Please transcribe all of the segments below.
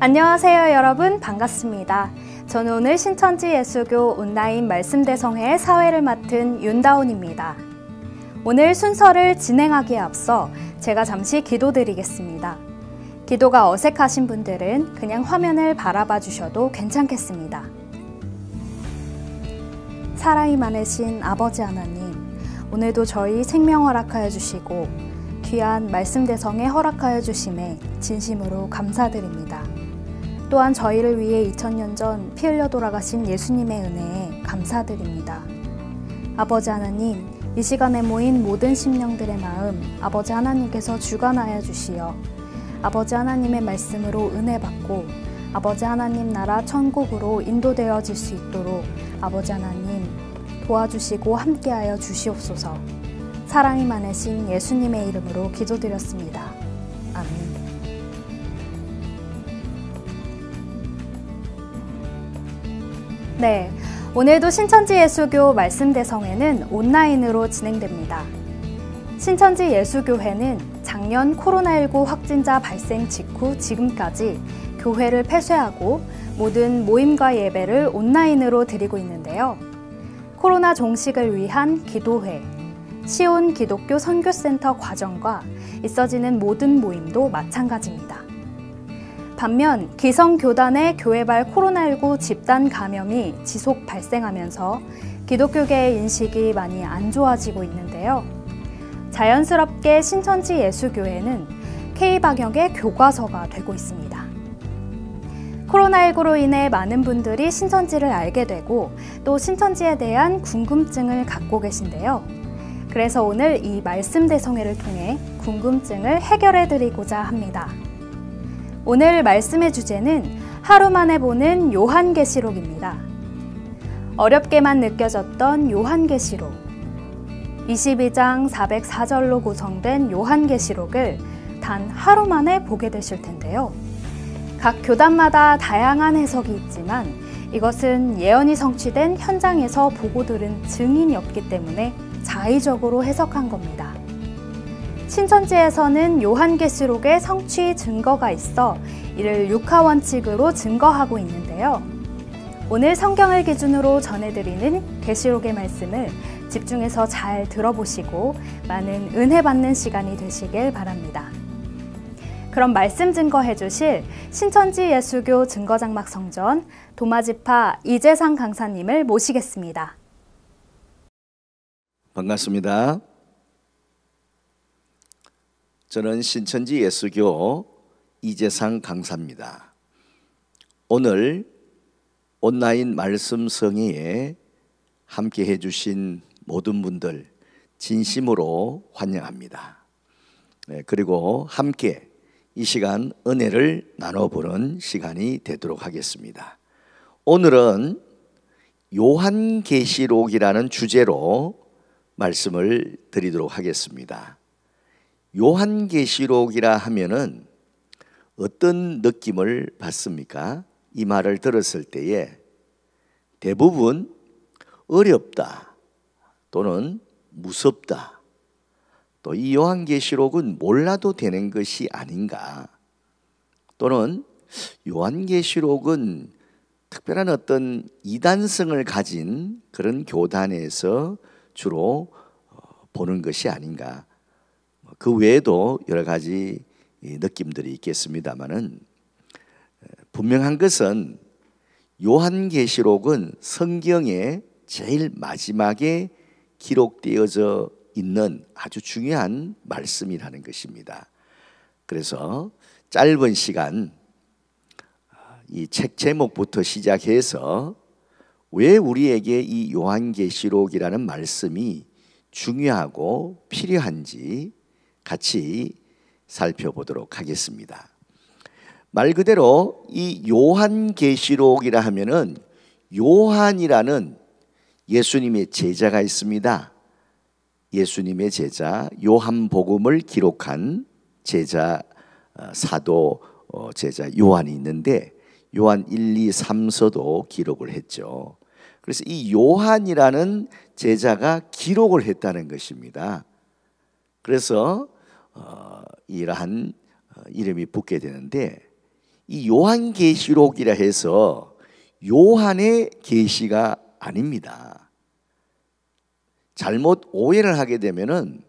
안녕하세요 여러분 반갑습니다. 저는 오늘 신천지 예수교 온라인 말씀대성회 사회를 맡은 윤다운입니다. 오늘 순서를 진행하기에 앞서 제가 잠시 기도드리겠습니다. 기도가 어색하신 분들은 그냥 화면을 바라봐 주셔도 괜찮겠습니다. 사랑이 많으신 아버지 하나님, 오늘도 저희 생명 허락하여 주시고 귀한 말씀대성에 허락하여 주심에 진심으로 감사드립니다. 또한 저희를 위해 2000년 전 피 흘려 돌아가신 예수님의 은혜에 감사드립니다. 아버지 하나님, 이 시간에 모인 모든 심령들의 마음 아버지 하나님께서 주관하여 주시어 아버지 하나님의 말씀으로 은혜 받고 아버지 하나님 나라 천국으로 인도되어질 수 있도록 아버지 하나님 도와주시고 함께하여 주시옵소서. 사랑이 많으신 예수님의 이름으로 기도드렸습니다. 네. 오늘도 신천지 예수교 말씀대성회는 온라인으로 진행됩니다. 신천지 예수교회는 작년 코로나19 확진자 발생 직후 지금까지 교회를 폐쇄하고 모든 모임과 예배를 온라인으로 드리고 있는데요. 코로나 종식을 위한 기도회, 시온 기독교 선교센터 과정과 있어지는 모든 모임도 마찬가지입니다. 반면 기성교단의 교회발 코로나19 집단 감염이 지속 발생하면서 기독교계의 인식이 많이 안 좋아지고 있는데요. 자연스럽게 신천지 예수교회는 K방역의 교과서가 되고 있습니다. 코로나19로 인해 많은 분들이 신천지를 알게 되고 또 신천지에 대한 궁금증을 갖고 계신데요. 그래서 오늘 이 말씀 대성회를 통해 궁금증을 해결해 드리고자 합니다. 오늘 말씀의 주제는 하루 만에 보는 요한계시록입니다. 어렵게만 느껴졌던 요한계시록. 22장 404절로 구성된 요한계시록을 단 하루 만에 보게 되실 텐데요. 각 교단마다 다양한 해석이 있지만 이것은 예언이 성취된 현장에서 보고 들은 증인이 없기 때문에 자의적으로 해석한 겁니다. 신천지에서는 요한계시록의 성취 증거가 있어 이를 육하원칙으로 증거하고 있는데요. 오늘 성경을 기준으로 전해드리는 계시록의 말씀을 집중해서 잘 들어보시고 많은 은혜 받는 시간이 되시길 바랍니다. 그럼 말씀 증거해 주실 신천지 예수교 증거장막 성전 도마지파 이재상 강사님을 모시겠습니다. 반갑습니다. 저는 신천지 예수교 이재상 강사입니다. 오늘 온라인 말씀 성의에 함께 해주신 모든 분들 진심으로 환영합니다. 네, 그리고 함께 이 시간 은혜를 나눠보는 시간이 되도록 하겠습니다. 오늘은 요한계시록이라는 주제로 말씀을 드리도록 하겠습니다. 요한계시록이라 하면은 어떤 느낌을 받습니까? 이 말을 들었을 때에 대부분 어렵다 또는 무섭다 또 이 요한계시록은 몰라도 되는 것이 아닌가 또는 요한계시록은 특별한 어떤 이단성을 가진 그런 교단에서 주로 어, 보는 것이 아닌가 그 외에도 여러 가지 느낌들이 있겠습니다만은 분명한 것은 요한계시록은 성경의 제일 마지막에 기록되어져 있는 아주 중요한 말씀이라는 것입니다. 그래서 짧은 시간 아, 이책 제목부터 시작해서 왜 우리에게 이 요한계시록이라는 말씀이 중요하고 필요한지 같이 살펴보도록 하겠습니다. 말 그대로 이 요한계시록이라 하면은 요한이라는 예수님의 제자가 있습니다. 예수님의 제자 요한복음을 기록한 제자 어, 사도 어, 제자 요한이 있는데 요한 1, 2, 3서도 기록을 했죠. 그래서 이 요한이라는 제자가 기록을 했다는 것입니다. 그래서 어, 이러한 어, 이름이 붙게 되는데 이 요한계시록이라 해서 요한의 계시가 아닙니다. 잘못 오해를 하게 되면은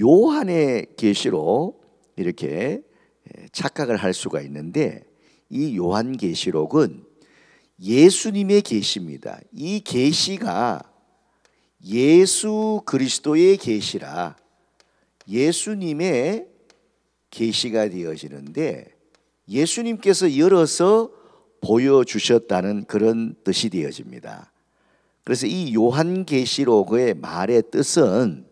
요한의 계시로 이렇게 착각을 할 수가 있는데 이 요한 계시록은 예수님의 계시입니다. 이 계시가 예수 그리스도의 계시라 예수님의 계시가 되어지는데 예수님께서 열어서 보여주셨다는 그런 뜻이 되어집니다. 그래서 이 요한계시록의 말의 뜻은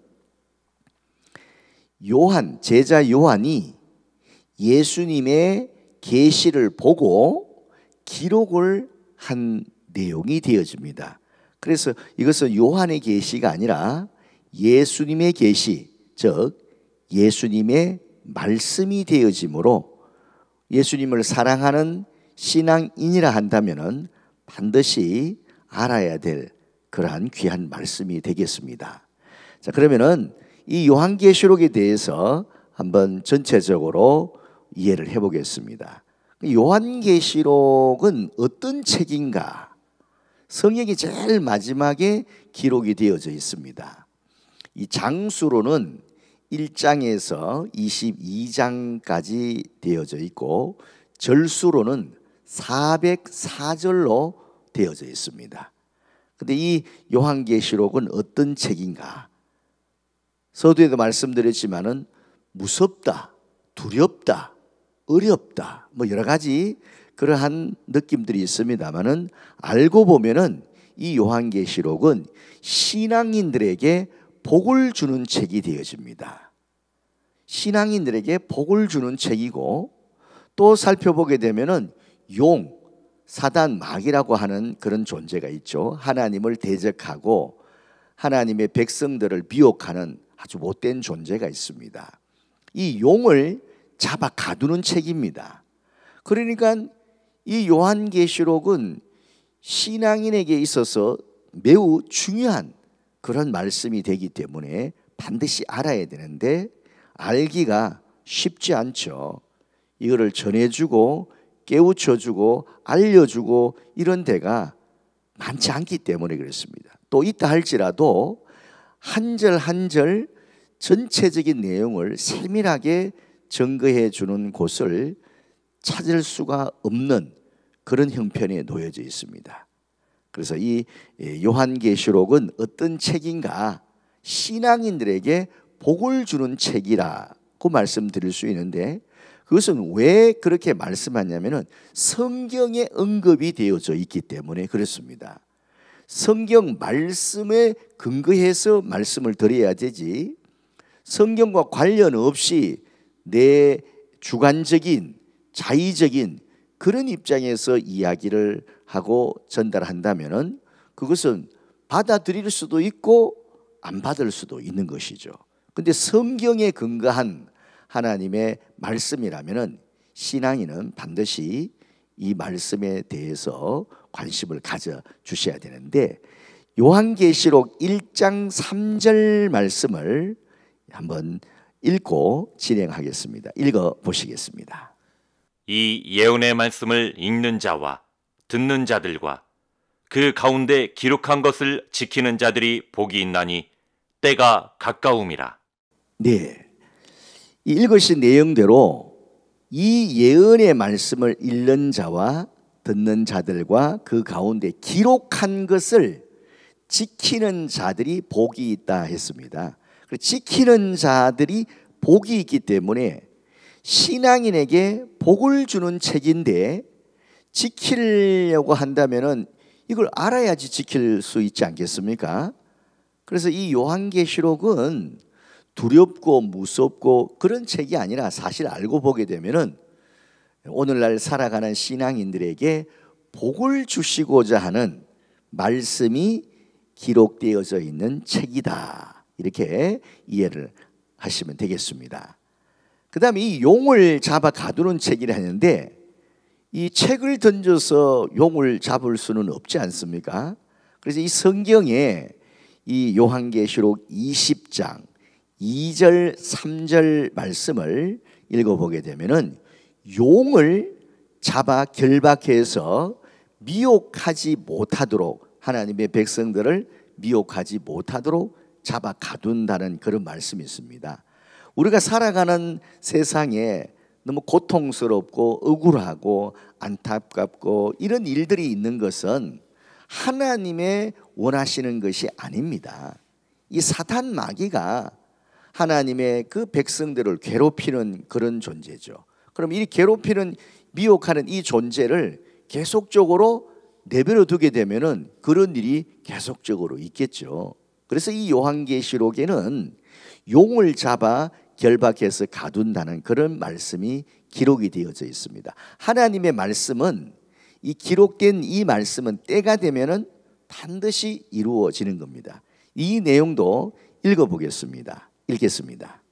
요한 제자 요한이 예수님의 계시를 보고 기록을 한 내용이 되어집니다. 그래서 이것은 요한의 계시가 아니라 예수님의 계시, 즉 예수님의 말씀이 되어지므로 예수님을 사랑하는 신앙인이라 한다면은 반드시 알아야 될 그러한 귀한 말씀이 되겠습니다. 자, 그러면은 이 요한계시록에 대해서 한번 전체적으로 이해를 해 보겠습니다. 그 요한계시록은 어떤 책인가? 성경이 제일 마지막에 기록이 되어져 있습니다. 이 장수로는 1장에서 22장까지 되어져 있고 절수로는 404절로 되어져 있습니다. 근데 이 요한계시록은 어떤 책인가? 서두에도 말씀드렸지만은 무섭다, 두렵다, 어렵다, 뭐 여러 가지 그러한 느낌들이 있습니다만은 알고 보면은 이 요한계시록은 신앙인들에게 복을 주는 책이 되어집니다. 신앙인들에게 복을 주는 책이고 또 살펴보게 되면은 용, 사단 마귀라고 하는 그런 존재가 있죠. 하나님을 대적하고 하나님의 백성들을 비옥하는 아주 못된 존재가 있습니다. 이 용을 잡아 가두는 책입니다. 그러니까 이 요한계시록은 신앙인에게 있어서 매우 중요한 그런 말씀이 되기 때문에 반드시 알아야 되는데 알기가 쉽지 않죠. 이거를 전해주고 깨우쳐주고 알려주고 이런 데가 많지 않기 때문에 그렇습니다. 또 있다 할지라도 한 절 한 절 전체적인 내용을 세밀하게 증거해 주는 곳을 찾을 수가 없는 그런 형편에 놓여져 있습니다. 그래서 이 예, 요한계시록은 어떤 책인가 신앙인들에게 복을 주는 책이라고 말씀드릴 수 있는데 그것은 왜 그렇게 말씀하냐면은 성경에 언급이 되어져 있기 때문에 그렇습니다. 성경 말씀에 근거해서 말씀을 드려야 되지 성경과 관련 없이 내 주관적인 자의적인 그런 입장에서 이야기를 하고 전달한다면은 그것은 받아들일 수도 있고 안 받을 수도 있는 것이죠. 근데 성경에 근거한 하나님의 말씀이라면 신앙인은 반드시 이 말씀에 대해서 관심을 가져 주셔야 되는데 요한계시록 1장 3절 말씀을 한번 읽고 진행하겠습니다. 읽어 보시겠습니다. 이 예언의 말씀을 읽는 자와 듣는 자들과 그 가운데 기록한 것을 지키는 자들이 복이 있나니 때가 가까움이라. 네. 이 읽으신 내용대로 이 예언의 말씀을 읽는 자와 듣는 자들과 그 가운데 기록한 것을 지키는 자들이 복이 있다 했습니다. 지키는 자들이 복이 있기 때문에 신앙인에게 복을 주는 책인데 지키려고 한다면 이걸 알아야지 지킬 수 있지 않겠습니까? 그래서 이 요한계시록은 두렵고 무섭고 그런 책이 아니라 사실 알고 보게 되면은 오늘날 살아가는 신앙인들에게 복을 주시고자 하는 말씀이 기록되어져 있는 책이다. 이렇게 이해를 하시면 되겠습니다. 그 다음에 이 용을 잡아 가두는 책이라 하는데 이 책을 던져서 용을 잡을 수는 없지 않습니까? 그래서 이 성경에 이 요한계시록 20장 2절, 3절 말씀을 읽어보게 되면 용을 잡아 결박해서 미혹하지 못하도록 하나님의 백성들을 미혹하지 못하도록 잡아 가둔다는 그런 말씀이 있습니다. 우리가 살아가는 세상에 너무 고통스럽고 억울하고 안타깝고 이런 일들이 있는 것은 하나님의 원하시는 것이 아닙니다. 이 사탄 마귀가 하나님의 그 백성들을 괴롭히는 그런 존재죠. 그럼 이 괴롭히는 미혹하는 이 존재를 계속적으로 내버려 두게 되면은 그런 일이 계속적으로 있겠죠. 그래서 이 요한계시록에는 용을 잡아 결박해서 가둔다는 그런 말씀이 기록이 되어져 있습니다. 하나님의 말씀은 이 기록된 이 말씀은 때가 되면은 반드시 이루어지는 겁니다. 이 내용도 읽어보겠습니다. 읽겠습니다.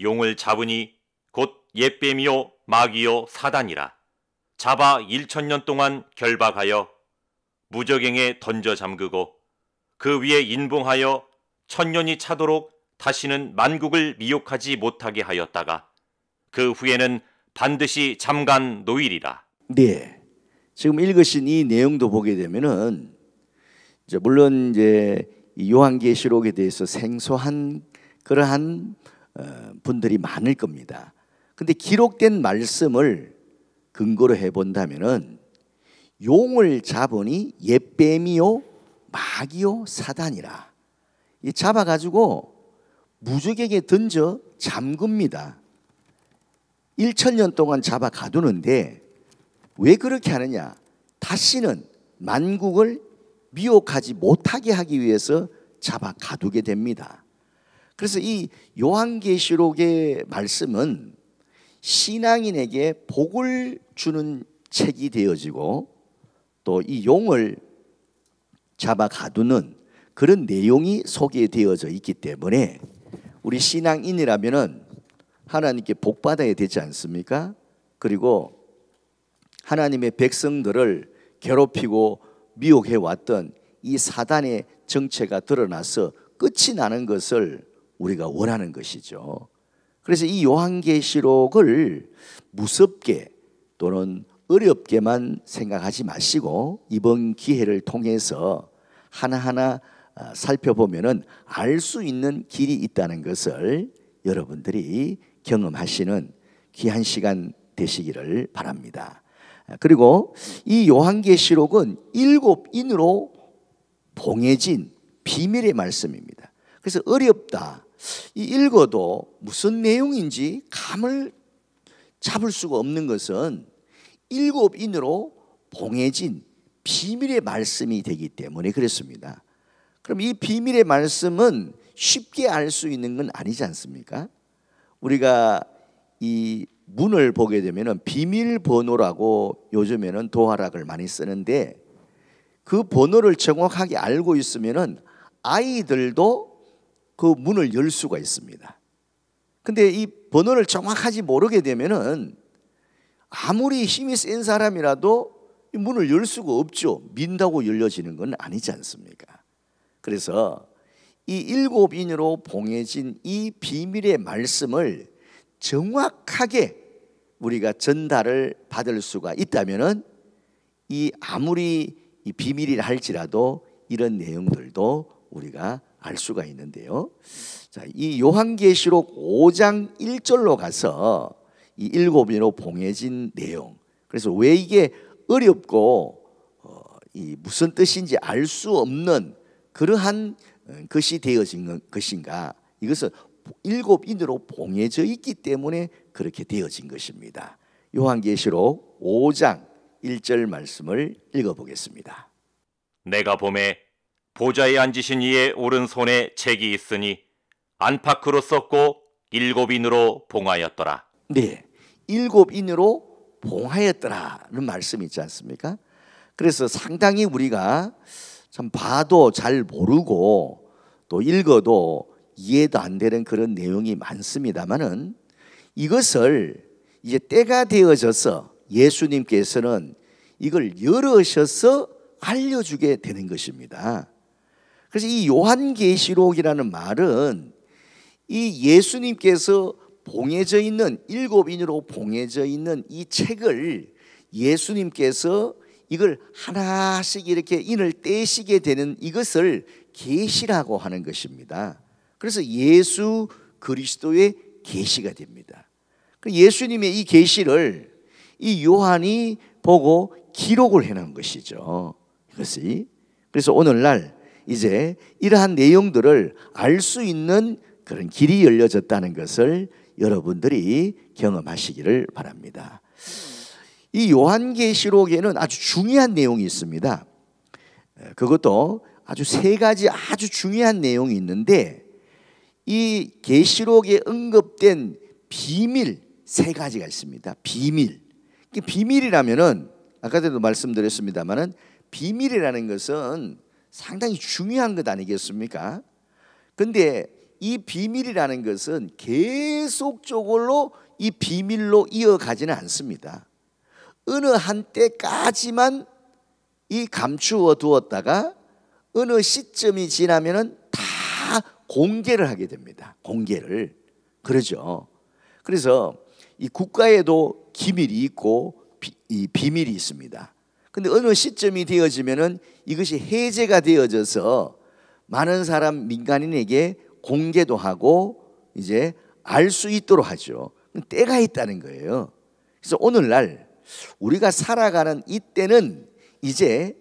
용을 잡으니 곧 예뱀이요 마귀요 사단이라 잡아 1천년 동안 결박하여 무적행에 던져 잠그고 그 위에 인봉하여 천년이 차도록 다시는 만국을 미혹하지 못하게 하였다가 그 후에는 반드시 잠깐 노일이라. 네. 지금 읽으신 이 내용도 보게 되면은 이제 물론 이제 요한계시록에 대해서 생소한 그러한 어, 분들이 많을 겁니다. 근데 기록된 말씀을 근거로 해본다면은 용을 잡으니 옛뱀이요 마귀요 사단이라 잡아가지고 무적에게 던져 잠굽니다. 1천년 동안 잡아 가두는데 왜 그렇게 하느냐? 다시는 만국을 미혹하지 못하게 하기 위해서 잡아 가두게 됩니다. 그래서 이 요한계시록의 말씀은 신앙인에게 복을 주는 책이 되어지고 또 이 용을 잡아 가두는 그런 내용이 소개되어져 있기 때문에 우리 신앙인이라면은 하나님께 복 받아야 되지 않습니까? 그리고 하나님의 백성들을 괴롭히고 미혹해 왔던 이 사단의 정체가 드러나서 끝이 나는 것을 우리가 원하는 것이죠. 그래서 이 요한계시록을 무섭게 또는 어렵게만 생각하지 마시고 이번 기회를 통해서 하나하나 아, 살펴보면은 알수 있는 길이 있다는 것을 여러분들이 경험하시는 귀한 시간 되시기를 바랍니다. 아, 그리고 이 요한계시록은 일곱 인으로 봉해진 비밀의 말씀입니다. 그래서 어렵다, 이 읽어도 무슨 내용인지 감을 잡을 수가 없는 것은 일곱 인으로 봉해진 비밀의 말씀이 되기 때문에 그렇습니다. 그럼 이 비밀의 말씀은 쉽게 알 수 있는 건 아니지 않습니까? 우리가 이 문을 보게 되면 비밀번호라고 요즘에는 도화락을 많이 쓰는데 그 번호를 정확하게 알고 있으면 아이들도 그 문을 열 수가 있습니다. 근데 이 번호를 정확하지 모르게 되면은 아무리 힘이 센 사람이라도 문을 열 수가 없죠. 민다고 열려지는 건 아니지 않습니까? 그래서 이 일곱 인으로 봉해진 이 비밀의 말씀을 정확하게 우리가 전달을 받을 수가 있다면은 이 아무리 이 비밀이라 할지라도 이런 내용들도 우리가 알 수가 있는데요. 자, 이 요한계시록 5장 1절로 가서 이 일곱이로 봉해진 내용. 그래서 왜 이게 어렵고 어, 이 무슨 뜻인지 알 수 없는 그러한 어, 것이 되어진 것인가? 이것은 일곱 인으로 봉해져 있기 때문에 그렇게 되어진 것입니다. 요한계시록 5장 1절 말씀을 읽어보겠습니다. 내가 봄에 보좌에 앉으신 이의 오른손에 책이 있으니 안팎으로 썼고 일곱인으로 봉하였더라. 네, 일곱인으로 봉하였더라는 말씀이 있지 않습니까? 그래서 상당히 우리가 참 봐도 잘 모르고 또 읽어도 이해도 안 되는 그런 내용이 많습니다만은 이것을 이제 때가 되어져서 예수님께서는 이걸 열으셔서 알려주게 되는 것입니다. 그래서 이 요한계시록이라는 말은 이 예수님께서 봉해져 있는 일곱 인으로 봉해져 있는 이 책을 예수님께서 이걸 하나씩 이렇게 인을 떼시게 되는 이것을 계시라고 하는 것입니다. 그래서 예수 그리스도의 계시가 됩니다. 그 예수님의 이 계시를 이 요한이 보고 기록을 해놓은 것이죠. 이것이 그래서 오늘날 이제 이러한 내용들을 알 수 있는 그런 길이 열려졌다는 것을 여러분들이 경험하시기를 바랍니다. 이 요한계시록에는 아주 중요한 내용이 있습니다. 그것도 아주 세 가지 아주 중요한 내용이 있는데 이 계시록에 언급된 비밀 세 가지가 있습니다. 비밀. 비밀이라면은 아까도 말씀드렸습니다만은 비밀이라는 것은 상당히 중요한 것 아니겠습니까? 근데 이 비밀이라는 것은 계속적으로 이 비밀로 이어가지는 않습니다. 어느 한때까지만 이 감추어 두었다가 어느 시점이 지나면은 다 공개를 하게 됩니다. 공개를. 그러죠. 그래서 이 국가에도 기밀이 있고 비, 이 비밀이 있습니다. 근데 어느 시점이 되어지면은 이것이 해제가 되어져서 많은 사람 민간인에게 공개도 하고 이제 알 수 있도록 하죠. 때가 있다는 거예요. 그래서 오늘날 우리가 살아가는 이 때는 이제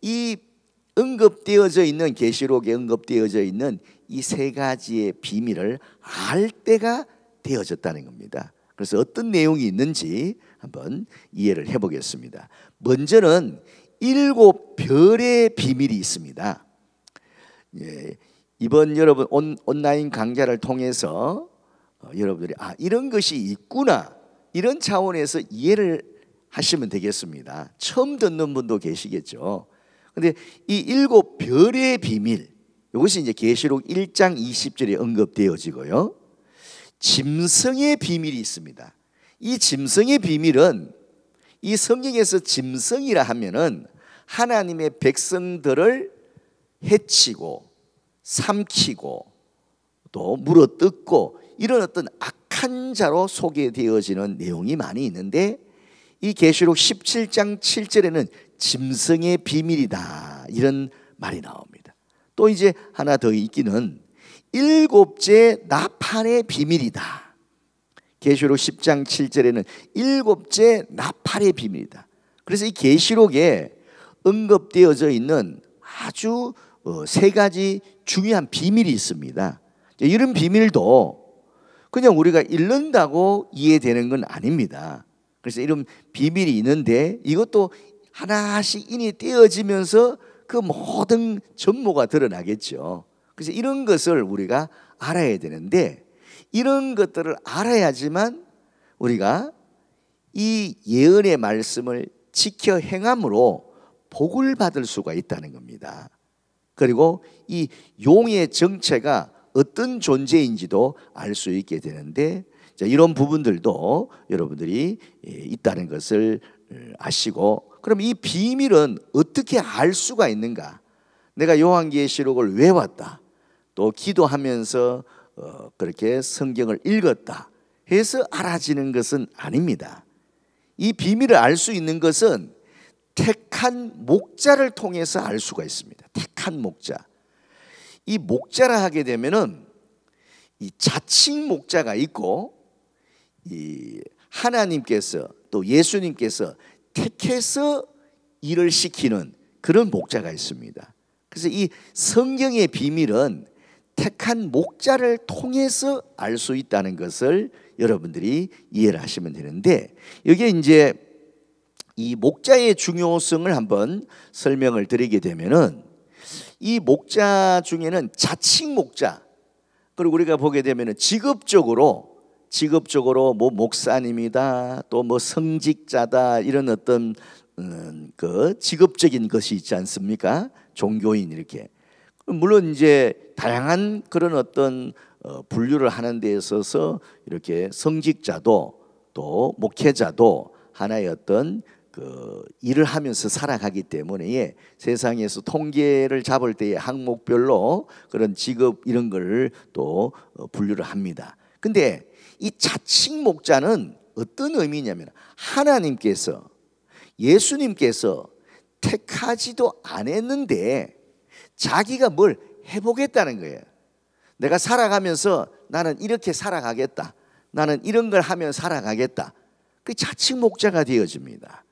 이응급되어져 있는 계시록에 응급되어져 있는 이 세 가지의 비밀을 알 때가 되어졌다는 겁니다. 그래서 어떤 내용이 있는지 한번 이해를 해보겠습니다. 먼저는 일곱 별의 비밀이 있습니다. 예, 이번 여러분 온, 온라인 강좌를 통해서 어, 여러분들이 아 이런 것이 있구나 이런 차원에서 이해를 하시면 되겠습니다. 처음 듣는 분도 계시겠죠. 근데 이 일곱 별의 비밀 이것이 이제 계시록 1장 20절에 언급되어지고요. 짐승의 비밀이 있습니다. 이 짐승의 비밀은 이 성경에서 짐승이라 하면은 하나님의 백성들을 해치고 삼키고 또 물어뜯고 이런 어떤 악한 자로 소개되어지는 내용이 많이 있는데 이 계시록 17장 7절에는 짐승의 비밀이다 이런 말이 나옵니다. 또 이제 하나 더 있기는 일곱째 나팔의 비밀이다. 계시록 10장 7절에는 일곱째 나팔의 비밀이다. 그래서 이 계시록에 언급되어져 있는 아주 어, 세 가지 중요한 비밀이 있습니다. 이런 비밀도 그냥 우리가 읽는다고 이해되는 건 아닙니다. 그래서 이런 비밀이 있는데 이것도 하나씩 인이 떼어지면서 그 모든 전모가 드러나겠죠. 그래서 이런 것을 우리가 알아야 되는데 이런 것들을 알아야지만 우리가 이 예언의 말씀을 지켜 행함으로 복을 받을 수가 있다는 겁니다. 그리고 이 용의 정체가 어떤 존재인지도 알 수 있게 되는데 이런 부분들도 여러분들이 예, 있다는 것을 어, 아시고 그럼 이 비밀은 어떻게 알 수가 있는가? 내가 요한계시록을 왜 왔다? 또 기도하면서 어, 그렇게 성경을 읽었다 해서 알아지는 것은 아닙니다. 이 비밀을 알 수 있는 것은 택한 목자를 통해서 알 수가 있습니다. 택한 목자. 이 목자라 하게 되면은 이 자칭 목자가 있고 이 하나님께서 또 예수님께서 택해서 일을 시키는 그런 목자가 있습니다. 그래서 이 성경의 비밀은 택한 목자를 통해서 알 수 있다는 것을 여러분들이 이해를 하시면 되는데 여기에 이제 이 목자의 중요성을 한번 설명을 드리게 되면은 이 목자 중에는 자칭 목자 그리고 우리가 보게 되면은 직업적으로 직업적으로 뭐 목사님이다 또 뭐 성직자다 이런 어떤 음, 그 직업적인 것이 있지 않습니까? 종교인 이렇게 물론 이제 다양한 그런 어떤 어, 분류를 하는 데 있어서 이렇게 성직자도 또 목회자도 하나의 어떤 그 일을 하면서 살아가기 때문에 예, 세상에서 통계를 잡을 때의 항목별로 그런 직업 이런 걸또 어, 분류를 합니다. 근데 이 자칭 목자는 어떤 의미냐면 하나님께서 예수님께서 택하지도 않았는데 자기가 뭘 해보겠다는 거예요. 내가 살아가면서 나는 이렇게 살아가겠다. 나는 이런 걸 하면 살아가겠다. 그 자칭 목자가 되어집니다.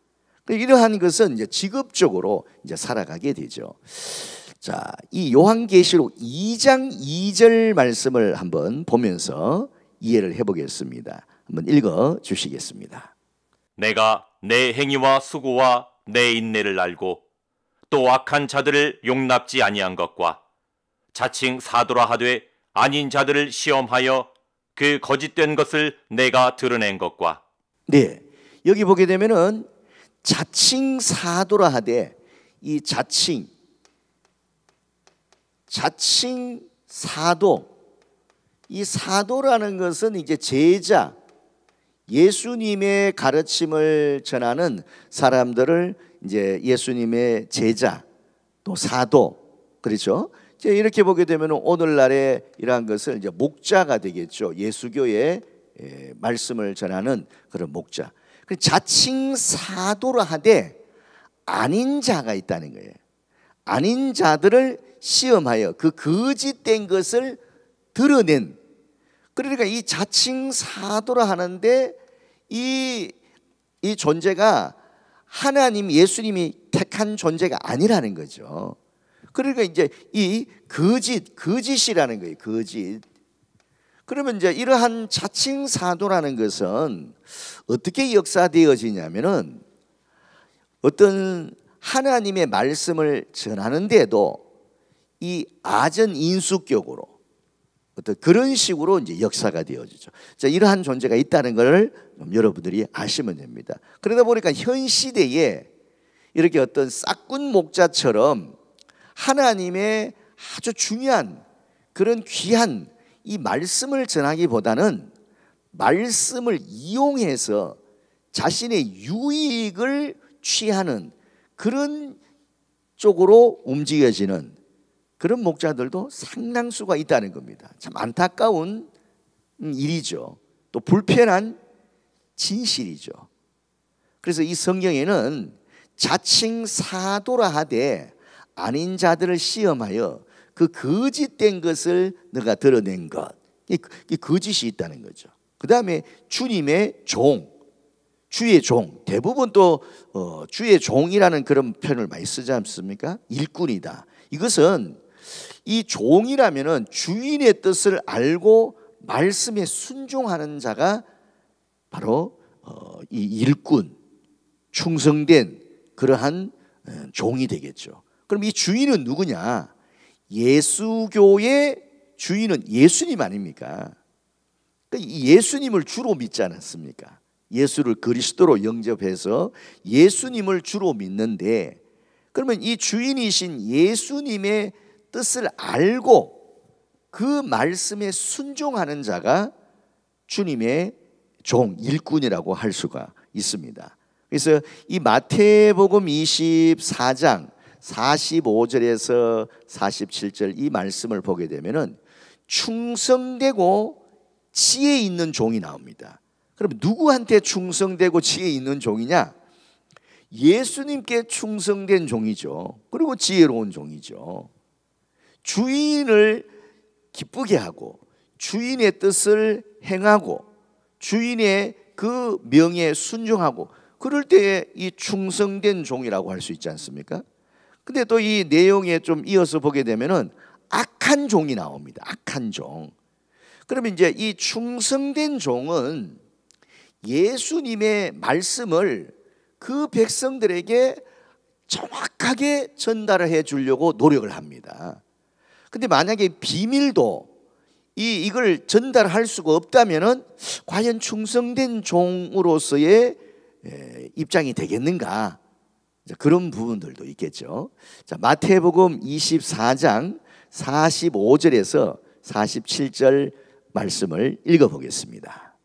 그 이러한 것은 이제 직업적으로 이제 살아가게 되죠. 자, 이 요한계시록 2장 2절 말씀을 한번 보면서 이해를 해보겠습니다. 한번 읽어 주시겠습니다. 내가 내 행위와 수고와 내 인내를 알고 또 악한 자들을 용납지 아니한 것과 자칭 사도라 하되 아닌 자들을 시험하여 그 거짓된 것을 내가 드러낸 것과 네 여기 보게 되면은 자칭 사도라 하되 이 자칭 자칭 사도 이 사도라는 것은 이제 제자 예수님의 가르침을 전하는 사람들을 이제 예수님의 제자 또 사도 그렇죠? 이제 이렇게 보게 되면 오늘날의 이러한 것을 이제 목자가 되겠죠. 예수교의 예, 말씀을 전하는 그런 목자. 그 자칭 사도라 하되 아닌 자가 있다는 거예요. 아닌 자들을 시험하여 그 거짓된 것을 드러낸 그러니까 이 자칭 사도라 하는데 이, 이 존재가 하나님 예수님이 택한 존재가 아니라는 거죠. 그러니까 이제 이 거짓, 거짓이라는 거예요. 거짓. 그러면 이제 이러한 자칭 사도라는 것은 어떻게 역사되어지냐면은 어떤 하나님의 말씀을 전하는데도 이 아전 인수격으로 어떤 그런 식으로 이제 역사가 되어지죠. 자, 이러한 존재가 있다는 것을 여러분들이 아시면 됩니다. 그러다 보니까 현 시대에 이렇게 어떤 싹군 목자처럼 하나님의 아주 중요한 그런 귀한 이 말씀을 전하기보다는 말씀을 이용해서 자신의 유익을 취하는 그런 쪽으로 움직여지는 그런 목자들도 상당수가 있다는 겁니다. 참 안타까운 음, 일이죠. 또 불편한 진실이죠. 그래서 이 성경에는 자칭 사도라 하되 아닌 자들을 시험하여 그 거짓된 것을 너가 드러낸 것. 이 거짓이 있다는 거죠. 그 다음에 주님의 종, 주의 종. 대부분 또 어, 주의 종이라는 그런 표현을 많이 쓰지 않습니까? 일꾼이다. 이것은 이 종이라면은 주인의 뜻을 알고 말씀에 순종하는 자가 바로 어, 이 일꾼 충성된 그러한 어, 종이 되겠죠. 그럼 이 주인은 누구냐? 예수교의 주인은 예수님 아닙니까? 그러니까 예수님을 주로 믿지 않았습니까? 예수를 그리스도로 영접해서 예수님을 주로 믿는데 그러면 이 주인이신 예수님의 뜻을 알고 그 말씀에 순종하는 자가 주님의 종 일꾼이라고 할 수가 있습니다. 그래서 이 마태복음 24장 45절에서 47절 이 말씀을 보게 되면은 충성되고 지혜 있는 종이 나옵니다. 그럼 누구한테 충성되고 지혜 있는 종이냐? 예수님께 충성된 종이죠. 그리고 지혜로운 종이죠. 주인을 기쁘게 하고 주인의 뜻을 행하고 주인의 그 명에 순종하고 그럴 때에 이 충성된 종이라고 할 수 있지 않습니까? 근데 또 이 내용에 좀 이어서 보게 되면은 악한 종이 나옵니다. 악한 종. 그러면 이제 이 충성된 종은 예수님의 말씀을 그 백성들에게 정확하게 전달해 주려고 노력을 합니다. 근데 만약에 비밀도 이 이걸 전달할 수가 없다면 과연 충성된 종으로서의 입장이 되겠는가? 그런 부분들도 있겠죠. 자, 마태복음 24장 45절에서 47절 말씀을 읽어 보겠습니다.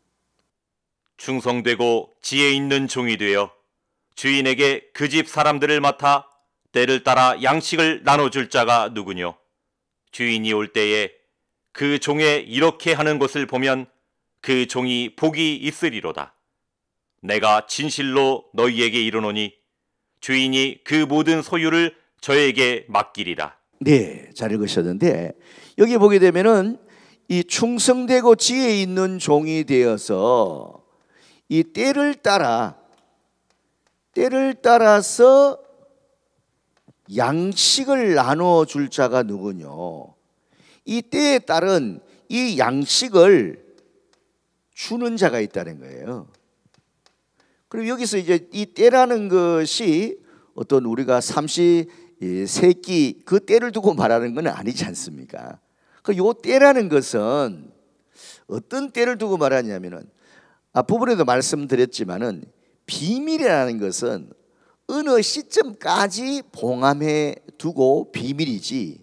충성되고 지혜 있는 종이 되어 주인에게 그 집 사람들을 맡아 때를 따라 양식을 나눠 줄 자가 누구뇨? 주인이 올 때에 그 종에 이렇게 하는 것을 보면 그 종이 복이 있으리로다. 내가 진실로 너희에게 이르노니 주인이 그 모든 소유를 저에게 맡기리라. 네, 잘 읽으셨는데 여기 보게 되면은 이 충성되고 지혜 있는 종이 되어서 이 때를 따라 때를 따라서 양식을 나눠 줄 자가 누구냐? 이 때에 따른 이 양식을 주는 자가 있다는 거예요. 그럼 여기서 이제 이 때라는 것이 어떤 우리가 삼시 세끼 그 때를 두고 말하는 건 아니지 않습니까? 그 요 때라는 것은 어떤 때를 두고 말하냐면은 앞부분에도 말씀드렸지만은 비밀이라는 것은 어느 시점까지 봉함해 두고 비밀이지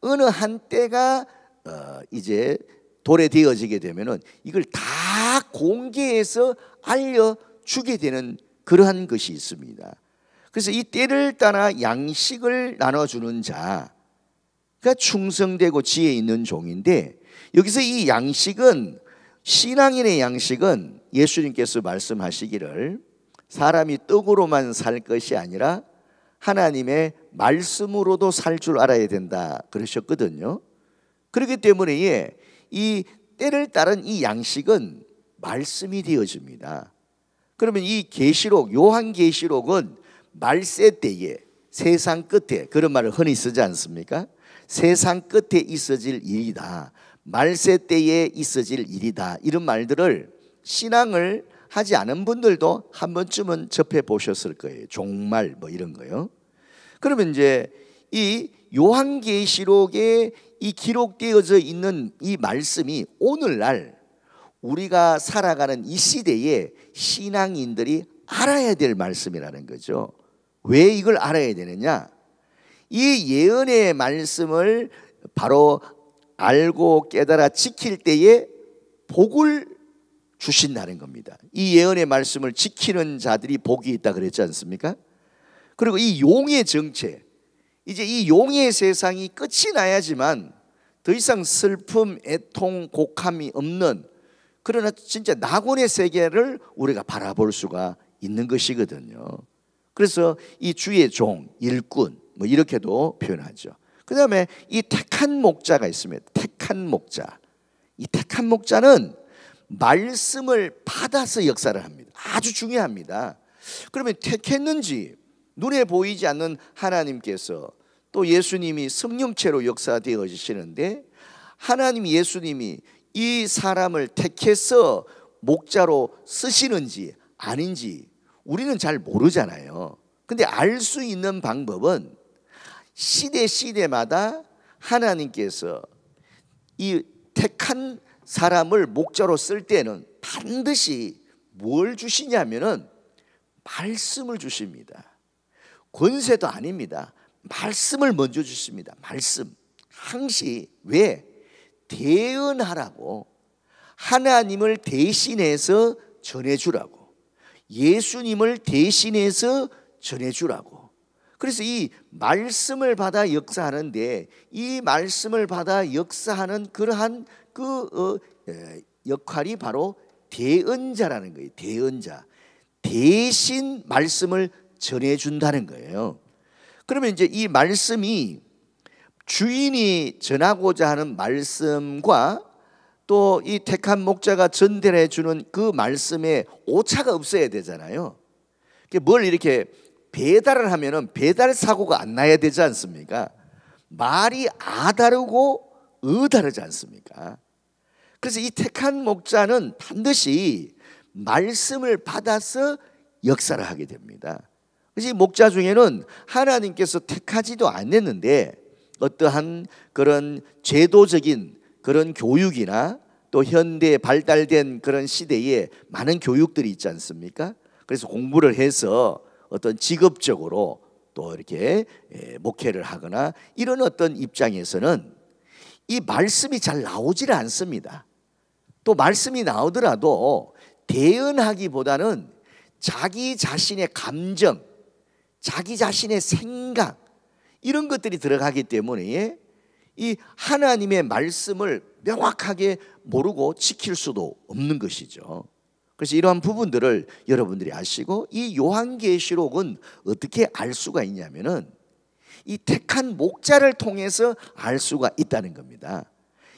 어느 한때가 어 이제 돌에 되어지게 되면은 이걸 다 공개해서 알려주게 되는 그러한 것이 있습니다. 그래서 이 때를 따라 양식을 나눠주는 자가 충성되고 지혜 있는 종인데 여기서 이 양식은 신앙인의 양식은 예수님께서 말씀하시기를 사람이 떡으로만 살 것이 아니라 하나님의 말씀으로도 살 줄 알아야 된다 그러셨거든요. 그렇기 때문에 예, 이 때를 따른 이 양식은 말씀이 되어집니다. 그러면 이 계시록 요한 계시록은 말세 때에 세상 끝에 그런 말을 흔히 쓰지 않습니까? 세상 끝에 있어질 일이다. 말세 때에 있어질 일이다. 이런 말들을 신앙을 하지 않은 분들도 한 번쯤은 접해 보셨을 거예요. 종말 뭐 이런 거요. 그러면 이제 이 요한계시록에 이 기록되어져 있는 이 말씀이 오늘날 우리가 살아가는 이 시대에 신앙인들이 알아야 될 말씀이라는 거죠. 왜 이걸 알아야 되느냐? 이 예언의 말씀을 바로 알고 깨달아 지킬 때에 복을 주신다는 겁니다. 이 예언의 말씀을 지키는 자들이 복이 있다 그랬지 않습니까? 그리고 이 용의 정체, 이제 이 용의 세상이 끝이 나야지만 더 이상 슬픔, 애통, 곡함이 없는 그러나 진짜 낙원의 세계를 우리가 바라볼 수가 있는 것이거든요. 그래서 이 주의 종, 일꾼 뭐 이렇게도 표현하죠. 그 다음에 이 택한 목자가 있습니다. 택한 목자. 이 택한 목자는 말씀을 받아서 역사를 합니다. 아주 중요합니다. 그러면 택했는지 눈에 보이지 않는 하나님께서 또 예수님이 성령체로 역사되어지시는데 하나님 예수님이 이 사람을 택해서 목자로 쓰시는지 아닌지 우리는 잘 모르잖아요. 근데 알 수 있는 방법은 시대 시대마다 하나님께서 이 택한 사람을 목자로 쓸 때는 반드시 뭘 주시냐면은 말씀을 주십니다. 권세도 아닙니다. 말씀을 먼저 주십니다. 말씀. 항시 왜 대언하라고 하나님을 대신해서 전해주라고 예수님을 대신해서 전해주라고 그래서 이 말씀을 받아 역사하는데 이 말씀을 받아 역사하는 그러한 그 어, 역할이 바로 대언자라는 거예요. 대언자. 대신 말씀을 전해준다는 거예요. 그러면 이제 이 말씀이 주인이 전하고자 하는 말씀과 또 이 택한 목자가 전달해 주는 그 말씀에 오차가 없어야 되잖아요. 뭘 이렇게 배달을 하면은 배달 사고가 안 나야 되지 않습니까? 말이 아다르고 으다르지 않습니까? 그래서 이 택한 목자는 반드시 말씀을 받아서 역사를 하게 됩니다. 그래서 목자 중에는 하나님께서 택하지도 않았는데 어떠한 그런 제도적인 그런 교육이나 또 현대 발달된 그런 시대에 많은 교육들이 있지 않습니까? 그래서 공부를 해서 어떤 직업적으로 또 이렇게 예, 목회를 하거나 이런 어떤 입장에서는 이 말씀이 잘 나오질 않습니다. 또 말씀이 나오더라도 대응하기보다는 자기 자신의 감정, 자기 자신의 생각 이런 것들이 들어가기 때문에 이 하나님의 말씀을 명확하게 모르고 지킬 수도 없는 것이죠. 그래서 이러한 부분들을 여러분들이 아시고 이 요한계시록은 어떻게 알 수가 있냐면은 이 택한 목자를 통해서 알 수가 있다는 겁니다.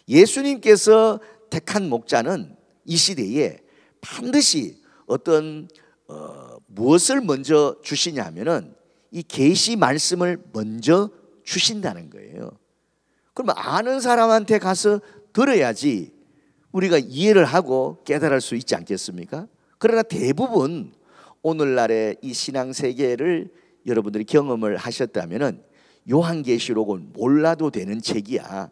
예수님께서 택한 목자는 이 시대에 반드시 어떤 어, 무엇을 먼저 주시냐 하면은 이 계시 말씀을 먼저 주신다는 거예요. 그러면 아는 사람한테 가서 들어야지 우리가 이해를 하고 깨달을 수 있지 않겠습니까? 그러나 대부분 오늘날의 이 신앙 세계를 여러분들이 경험을 하셨다면은 요한계시록은 몰라도 되는 책이야.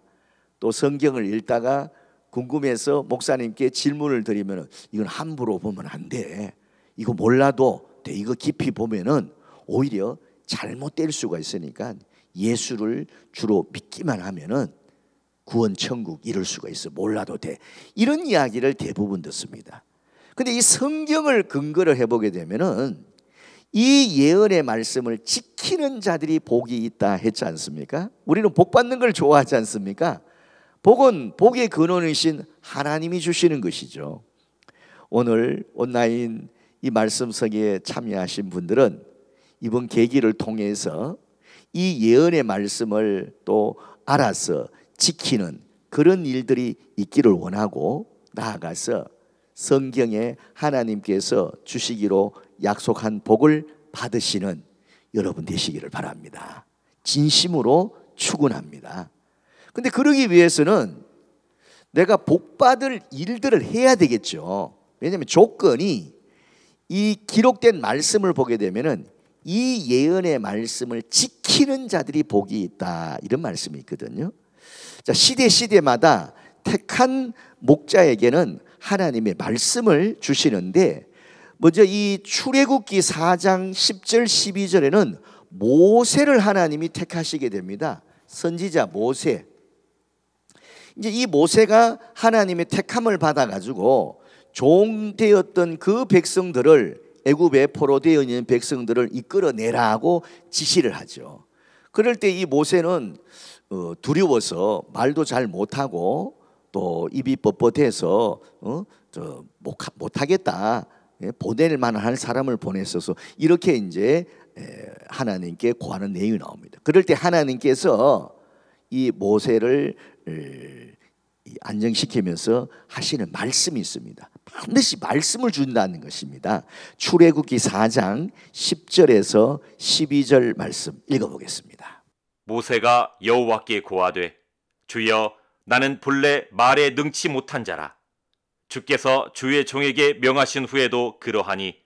또 성경을 읽다가 궁금해서 목사님께 질문을 드리면 이건 함부로 보면 안 돼. 이거 몰라도 돼. 이거 깊이 보면은 오히려 잘못될 수가 있으니까 예수를 주로 믿기만 하면은 구원 천국 이룰 수가 있어. 몰라도 돼. 이런 이야기를 대부분 듣습니다. 근데 이 성경을 근거를 해 보게 되면은 이 예언의 말씀을 지키는 자들이 복이 있다 했지 않습니까? 우리는 복 받는 걸 좋아하지 않습니까? 복은 복의 근원이신 하나님이 주시는 것이죠. 오늘 온라인 이 말씀 속에 참여하신 분들은 이번 계기를 통해서 이 예언의 말씀을 또 알아서 지키는 그런 일들이 있기를 원하고 나아가서 성경에 하나님께서 주시기로 약속한 복을 받으시는 여러분 되시기를 바랍니다. 진심으로 축원합니다. 근데 그러기 위해서는 내가 복받을 일들을 해야 되겠죠. 왜냐하면 조건이 이 기록된 말씀을 보게 되면은 이 예언의 말씀을 지키는 자들이 복이 있다 이런 말씀이 있거든요. 자 시대 시대마다 택한 목자에게는 하나님의 말씀을 주시는데 먼저 이 출애굽기 4장 10절 12절에는 모세를 하나님이 택하시게 됩니다. 선지자 모세 이제 이 모세가 하나님의 택함을 받아가지고 종되었던 그 백성들을 애굽에 포로되어 있는 백성들을 이끌어내라고 지시를 하죠. 그럴 때 이 모세는 어, 두려워서 말도 잘 못하고 또 입이 뻣뻣해서 어? 못하겠다 예, 보낼 만한 사람을 보냈어서 이렇게 이제 하나님께 구하는 내용이 나옵니다. 그럴 때 하나님께서 이 모세를 예, 안정시키면서 하시는 말씀이 있습니다. 반드시 말씀을 준다는 것입니다. 출애굽기 4장 10절에서 12절 말씀 읽어보겠습니다. 모세가 여호와께 고하되 주여 나는 본래 말에 능치 못한 자라 주께서 주의 종에게 명하신 후에도 그러하니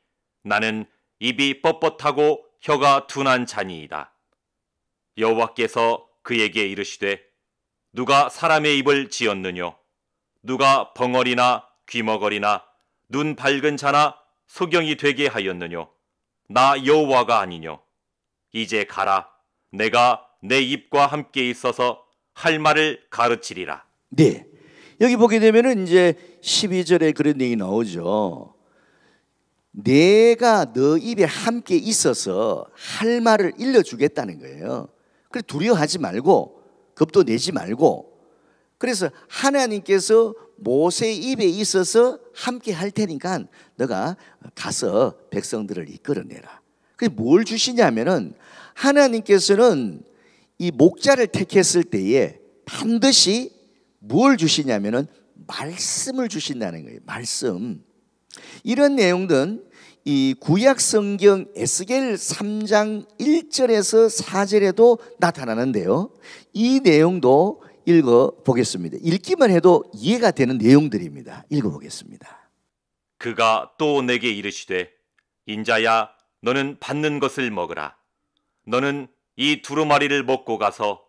나는 입이 뻣뻣하고 혀가 둔한 자니이다. 여호와께서 그에게 이르시되 누가 사람의 입을 지었느뇨? 누가 벙어리나 귀머거리나 눈 밝은 자나 소경이 되게 하였느뇨? 나 여호와가 아니뇨? 이제 가라. 내가 내 입과 함께 있어서 할 말을 가르치리라. 네. 여기 보게 되면은 이제 12절에 그런 얘기 나오죠. 내가 너 입에 함께 있어서 할 말을 일러주겠다는 거예요. 그래 두려워하지 말고 겁도 내지 말고 그래서 하나님께서 모세 입에 있어서 함께 할 테니까 너가 가서 백성들을 이끌어내라. 그게 뭘 주시냐면은 하나님께서는 이 목자를 택했을 때에 반드시 뭘 주시냐면은 말씀을 주신다는 거예요. 말씀. 이런 내용들은 이 구약 성경 에스겔 3장 1절에서 4절에도 나타나는데요. 이 내용도 읽어 보겠습니다. 읽기만 해도 이해가 되는 내용들입니다. 읽어 보겠습니다. 그가 또 내게 이르시되 인자야 너는 받는 것을 먹으라 너는 이 두루마리를 먹고 가서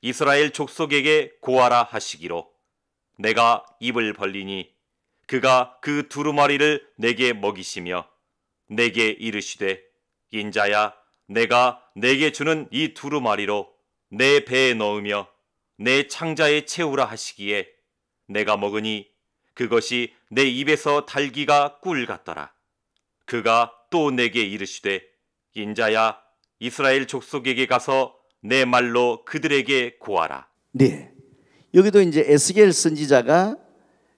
이스라엘 족속에게 고하라 하시기로 내가 입을 벌리니 그가 그 두루마리를 내게 먹이시며 내게 이르시되 인자야 내가 내게 주는 이 두루마리로 내 배에 넣으며 내 창자에 채우라 하시기에 내가 먹으니 그것이 내 입에서 달기가 꿀 같더라. 그가 또 내게 이르시되 인자야 이스라엘 족속에게 가서 내 말로 그들에게 고하라. 네. 여기도 이제 에스겔 선지자가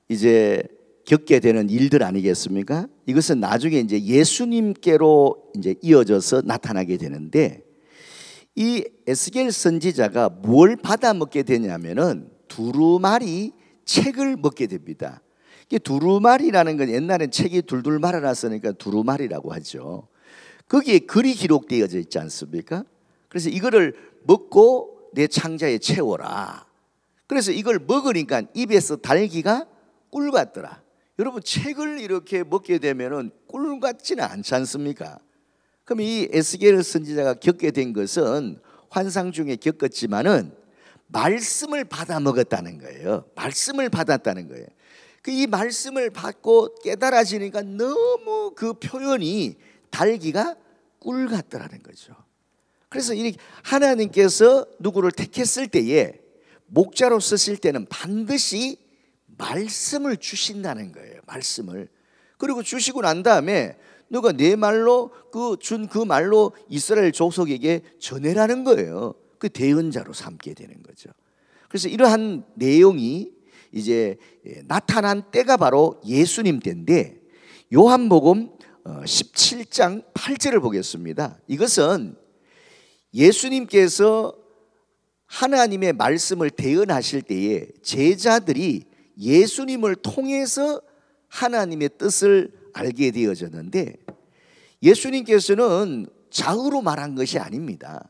이제 겪게 되는 일들 아니겠습니까? 이것은 나중에 이제 예수님께로 이제 이어져서 나타나게 되는데 이 에스겔 선지자가 뭘 받아 먹게 되냐면은 두루마리 책을 먹게 됩니다. 이게 두루마리라는 건 옛날엔 책이 둘둘 말아놨으니까 두루마리라고 하죠. 거기에 글이 기록되어져 있지 않습니까? 그래서 이거를 먹고 내 창자에 채워라. 그래서 이걸 먹으니까 입에서 달기가 꿀 같더라. 여러분 책을 이렇게 먹게 되면은 꿀 같지는 않지 않습니까? 그럼 이 에스겔 선지자가 겪게 된 것은 환상 중에 겪었지만은 말씀을 받아 먹었다는 거예요. 말씀을 받았다는 거예요. 그 이 말씀을 받고 깨달아지니까 너무 그 표현이 달기가 꿀 같더라는 거죠. 그래서 이 하나님께서 누구를 택했을 때에 목자로 쓰실 때는 반드시 말씀을 주신다는 거예요. 말씀을. 그리고 주시고 난 다음에 너가 내 말로 그준그 그 말로 이스라엘 족속에게 전해라는 거예요. 그 대언자로 삼게 되는 거죠. 그래서 이러한 내용이 이제 예, 나타난 때가 바로 예수님 때인데 요한복음 17장 어, 8절을 보겠습니다. 이것은 예수님께서 하나님의 말씀을 대언하실 때에 제자들이 예수님을 통해서 하나님의 뜻을 알게 되어졌는데 예수님께서는 좌우로 말한 것이 아닙니다.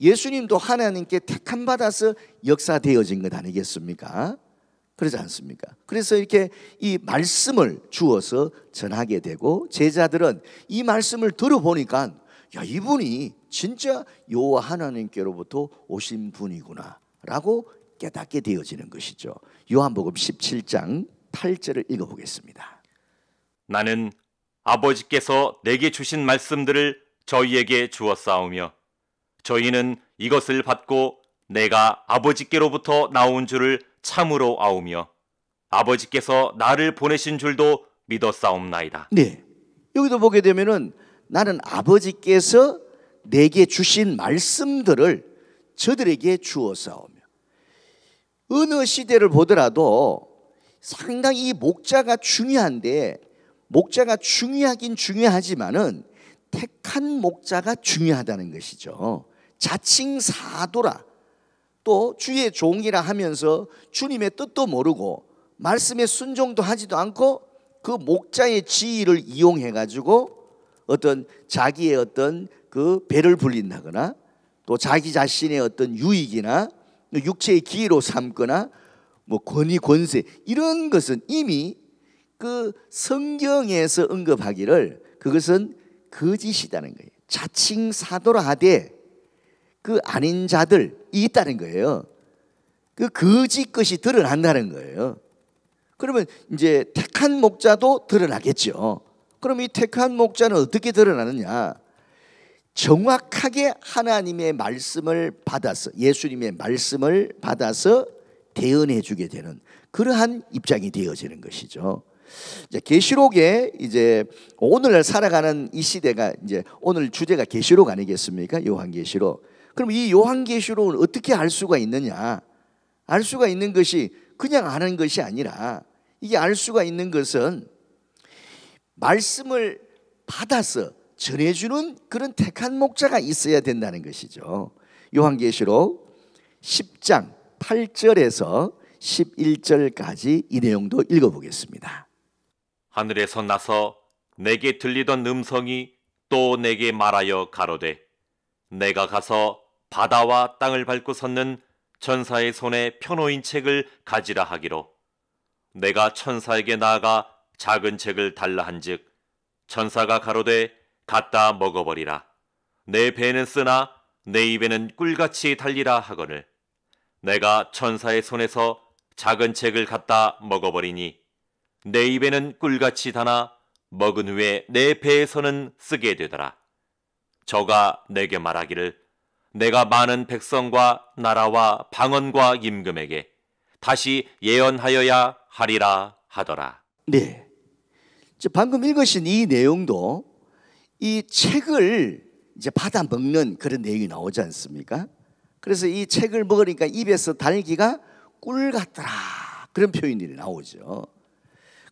예수님도 하나님께 택함 받아서 역사되어진 것 아니겠습니까? 그러지 않습니까? 그래서 이렇게 이 말씀을 주어서 전하게 되고 제자들은 이 말씀을 들어보니까 야 이분이 진짜 여 하나님께로부터 오신 분이구나라고 깨닫게 되어지는 것이죠. 요한복음 17장 8절을 읽어보겠습니다. 나는 아버지께서 내게 주신 말씀들을 저희에게 주었사오며 저희는 이것을 받고 내가 아버지께로부터 나온 줄을 참으로 아우며 아버지께서 나를 보내신 줄도 믿었사옵나이다. 네. 여기도 보게 되면은 나는 아버지께서 내게 주신 말씀들을 저들에게 주었사오 어느 시대를 보더라도 상당히 이 목자가 중요한데 목자가 중요하긴 중요하지만은 택한 목자가 중요하다는 것이죠. 자칭 사도라 또 주의 종이라 하면서 주님의 뜻도 모르고 말씀에 순종도 하지도 않고 그 목자의 지위를 이용해 가지고 어떤 자기의 어떤 그 배를 불린다거나 또 자기 자신의 어떤 유익이나 육체의 기회로 삼거나 뭐 권위 권세 이런 것은 이미 그 성경에서 언급하기를 그것은 거짓이다는 거예요. 자칭 사도라 하되 그 아닌 자들 있다는 거예요. 그 거짓 것이 드러난다는 거예요. 그러면 이제 택한 목자도 드러나겠죠. 그럼 이 택한 목자는 어떻게 드러나느냐? 정확하게 하나님의 말씀을 받아서 예수님의 말씀을 받아서 대언해 주게 되는 그러한 입장이 되어지는 것이죠. 이제 계시록에 이제 오늘날 살아가는 이 시대가 이제 오늘 주제가 계시록 아니겠습니까? 요한계시록. 그럼 이 요한계시록은 어떻게 알 수가 있느냐? 알 수가 있는 것이 그냥 아는 것이 아니라 이게 알 수가 있는 것은 말씀을 받아서 전해주는 그런 택한 목자가 있어야 된다는 것이죠. 요한계시록 10장 8절에서 11절까지 이 내용도 읽어보겠습니다. 하늘에서 나서 내게 들리던 음성이 또 내게 말하여 가로되 내가 가서 바다와 땅을 밟고 섰는 천사의 손에 펴놓인 책을 가지라 하기로 내가 천사에게 나아가 작은 책을 달라 한즉 천사가 가로되 갖다 먹어버리라. 내 배는 쓰나 내 입에는 꿀같이 달리라 하거늘. 내가 천사의 손에서 작은 책을 갖다 먹어버리니 내 입에는 꿀같이 다나 먹은 후에 내 배에서는 쓰게 되더라. 저가 내게 말하기를 내가 많은 백성과 나라와 방언과 임금에게 다시 예언하여야 하리라 하더라. 네. 방금 읽으신 이 내용도 이 책을 이제 받아 먹는 그런 내용이 나오지 않습니까? 그래서 이 책을 먹으니까 입에서 달기가 꿀 같더라. 그런 표현들이 나오죠.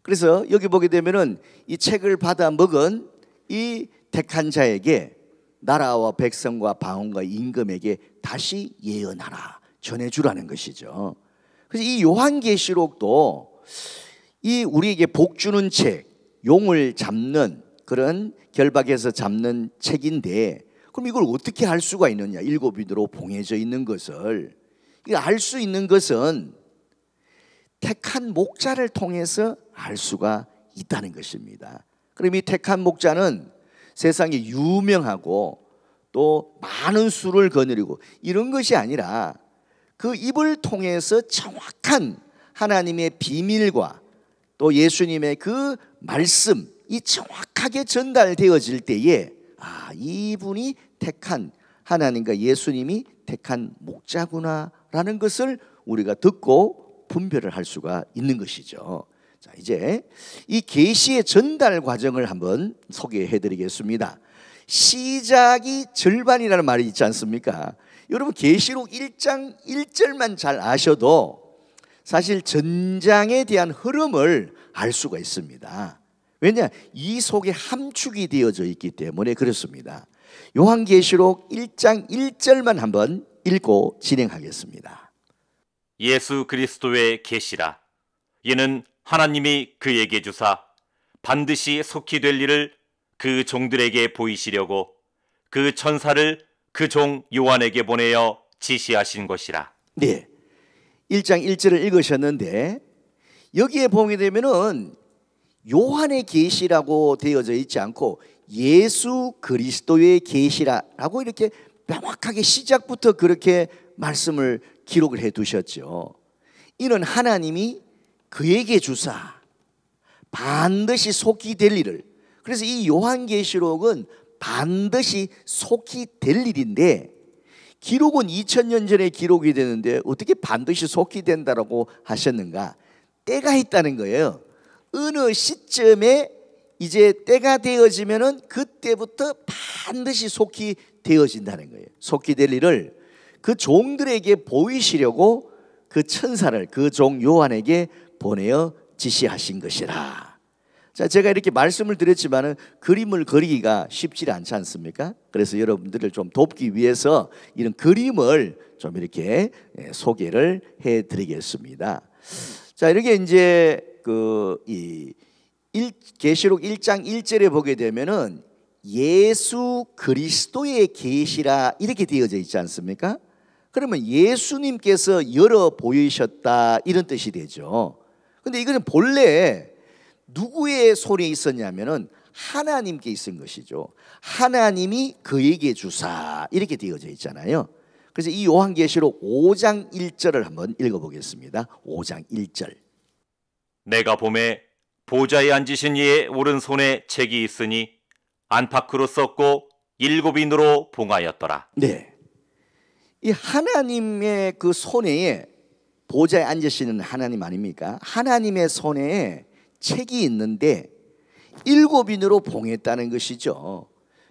그래서 여기 보게 되면은 이 책을 받아 먹은 이 택한 자에게 나라와 백성과 방언과 임금에게 다시 예언하라. 전해주라는 것이죠. 그래서 이 요한계시록도 이 우리에게 복주는 책, 용을 잡는 그런 결박해서 잡는 책인데 그럼 이걸 어떻게 할 수가 있느냐? 일곱 위로 봉해져 있는 것을 알 수 있는 것은 택한 목자를 통해서 알 수가 있다는 것입니다. 그럼 이 택한 목자는 세상에 유명하고 또 많은 수를 거느리고 이런 것이 아니라 그 입을 통해서 정확한 하나님의 비밀과 또 예수님의 그 말씀 이 정확하게 전달되어질 때에 아, 이분이 택한 하나님과 예수님이 택한 목자구나라는 것을 우리가 듣고 분별을 할 수가 있는 것이죠. 자, 이제 이 계시의 전달 과정을 한번 소개해 드리겠습니다. 시작이 절반이라는 말이 있지 않습니까? 여러분 계시록 1장 1절만 잘 아셔도 사실 전장에 대한 흐름을 알 수가 있습니다. 왜냐? 이 속에 함축이 되어져 있기 때문에 그렇습니다. 요한계시록 1장 1절만 한번 읽고 진행하겠습니다. 예수 그리스도의 계시라 이는 하나님이 그에게 주사 반드시 속히 될 일을 그 종들에게 보이시려고 그 천사를 그 종 요한에게 보내어 지시하신 것이라. 네. 1장 1절을 읽으셨는데 여기에 보게 되면은 요한의 계시라고 되어져 있지 않고 예수 그리스도의 계시라라고 이렇게 명확하게 시작부터 그렇게 말씀을 기록을 해 두셨죠. 이는 하나님이 그에게 주사 반드시 속히 될 일을 그래서 이 요한계시록은 반드시 속히 될 일인데 기록은 2000년 전에 기록이 되는데 어떻게 반드시 속히 된다고 하셨는가? 때가 있다는 거예요. 어느 시점에 이제 때가 되어지면은 그때부터 반드시 속히 되어진다는 거예요. 속히 될 일을 그 종들에게 보이시려고 그 천사를 그 종 요한에게 보내어 지시하신 것이라. 자, 제가 이렇게 말씀을 드렸지만은 그림을 그리기가 쉽지 않지 않습니까? 그래서 여러분들을 좀 돕기 위해서 이런 그림을 좀 이렇게 예, 소개를 해 드리겠습니다. 자, 이렇게 이제 그이 계시록 1장 1절에 보게 되면은 예수 그리스도의 계시라 이렇게 되어져 있지 않습니까? 그러면 예수님께서 열어 보이셨다 이런 뜻이 되죠. 근데 이거는 본래 누구의 손에 있었냐면은 하나님께 있은 것이죠. 하나님이 그에게 주사 이렇게 되어져 있잖아요. 그래서 이 요한계시록 5장 1절을 한번 읽어 보겠습니다. 5장 1절. 내가 봄에 보좌에 앉으신 이의 오른손에 책이 있으니 안팎으로 썼고 일곱인으로 봉하였더라. 네. 이 하나님의 그 손에 보좌에 앉으시는 하나님 아닙니까? 하나님의 손에 책이 있는데 일곱인으로 봉했다는 것이죠.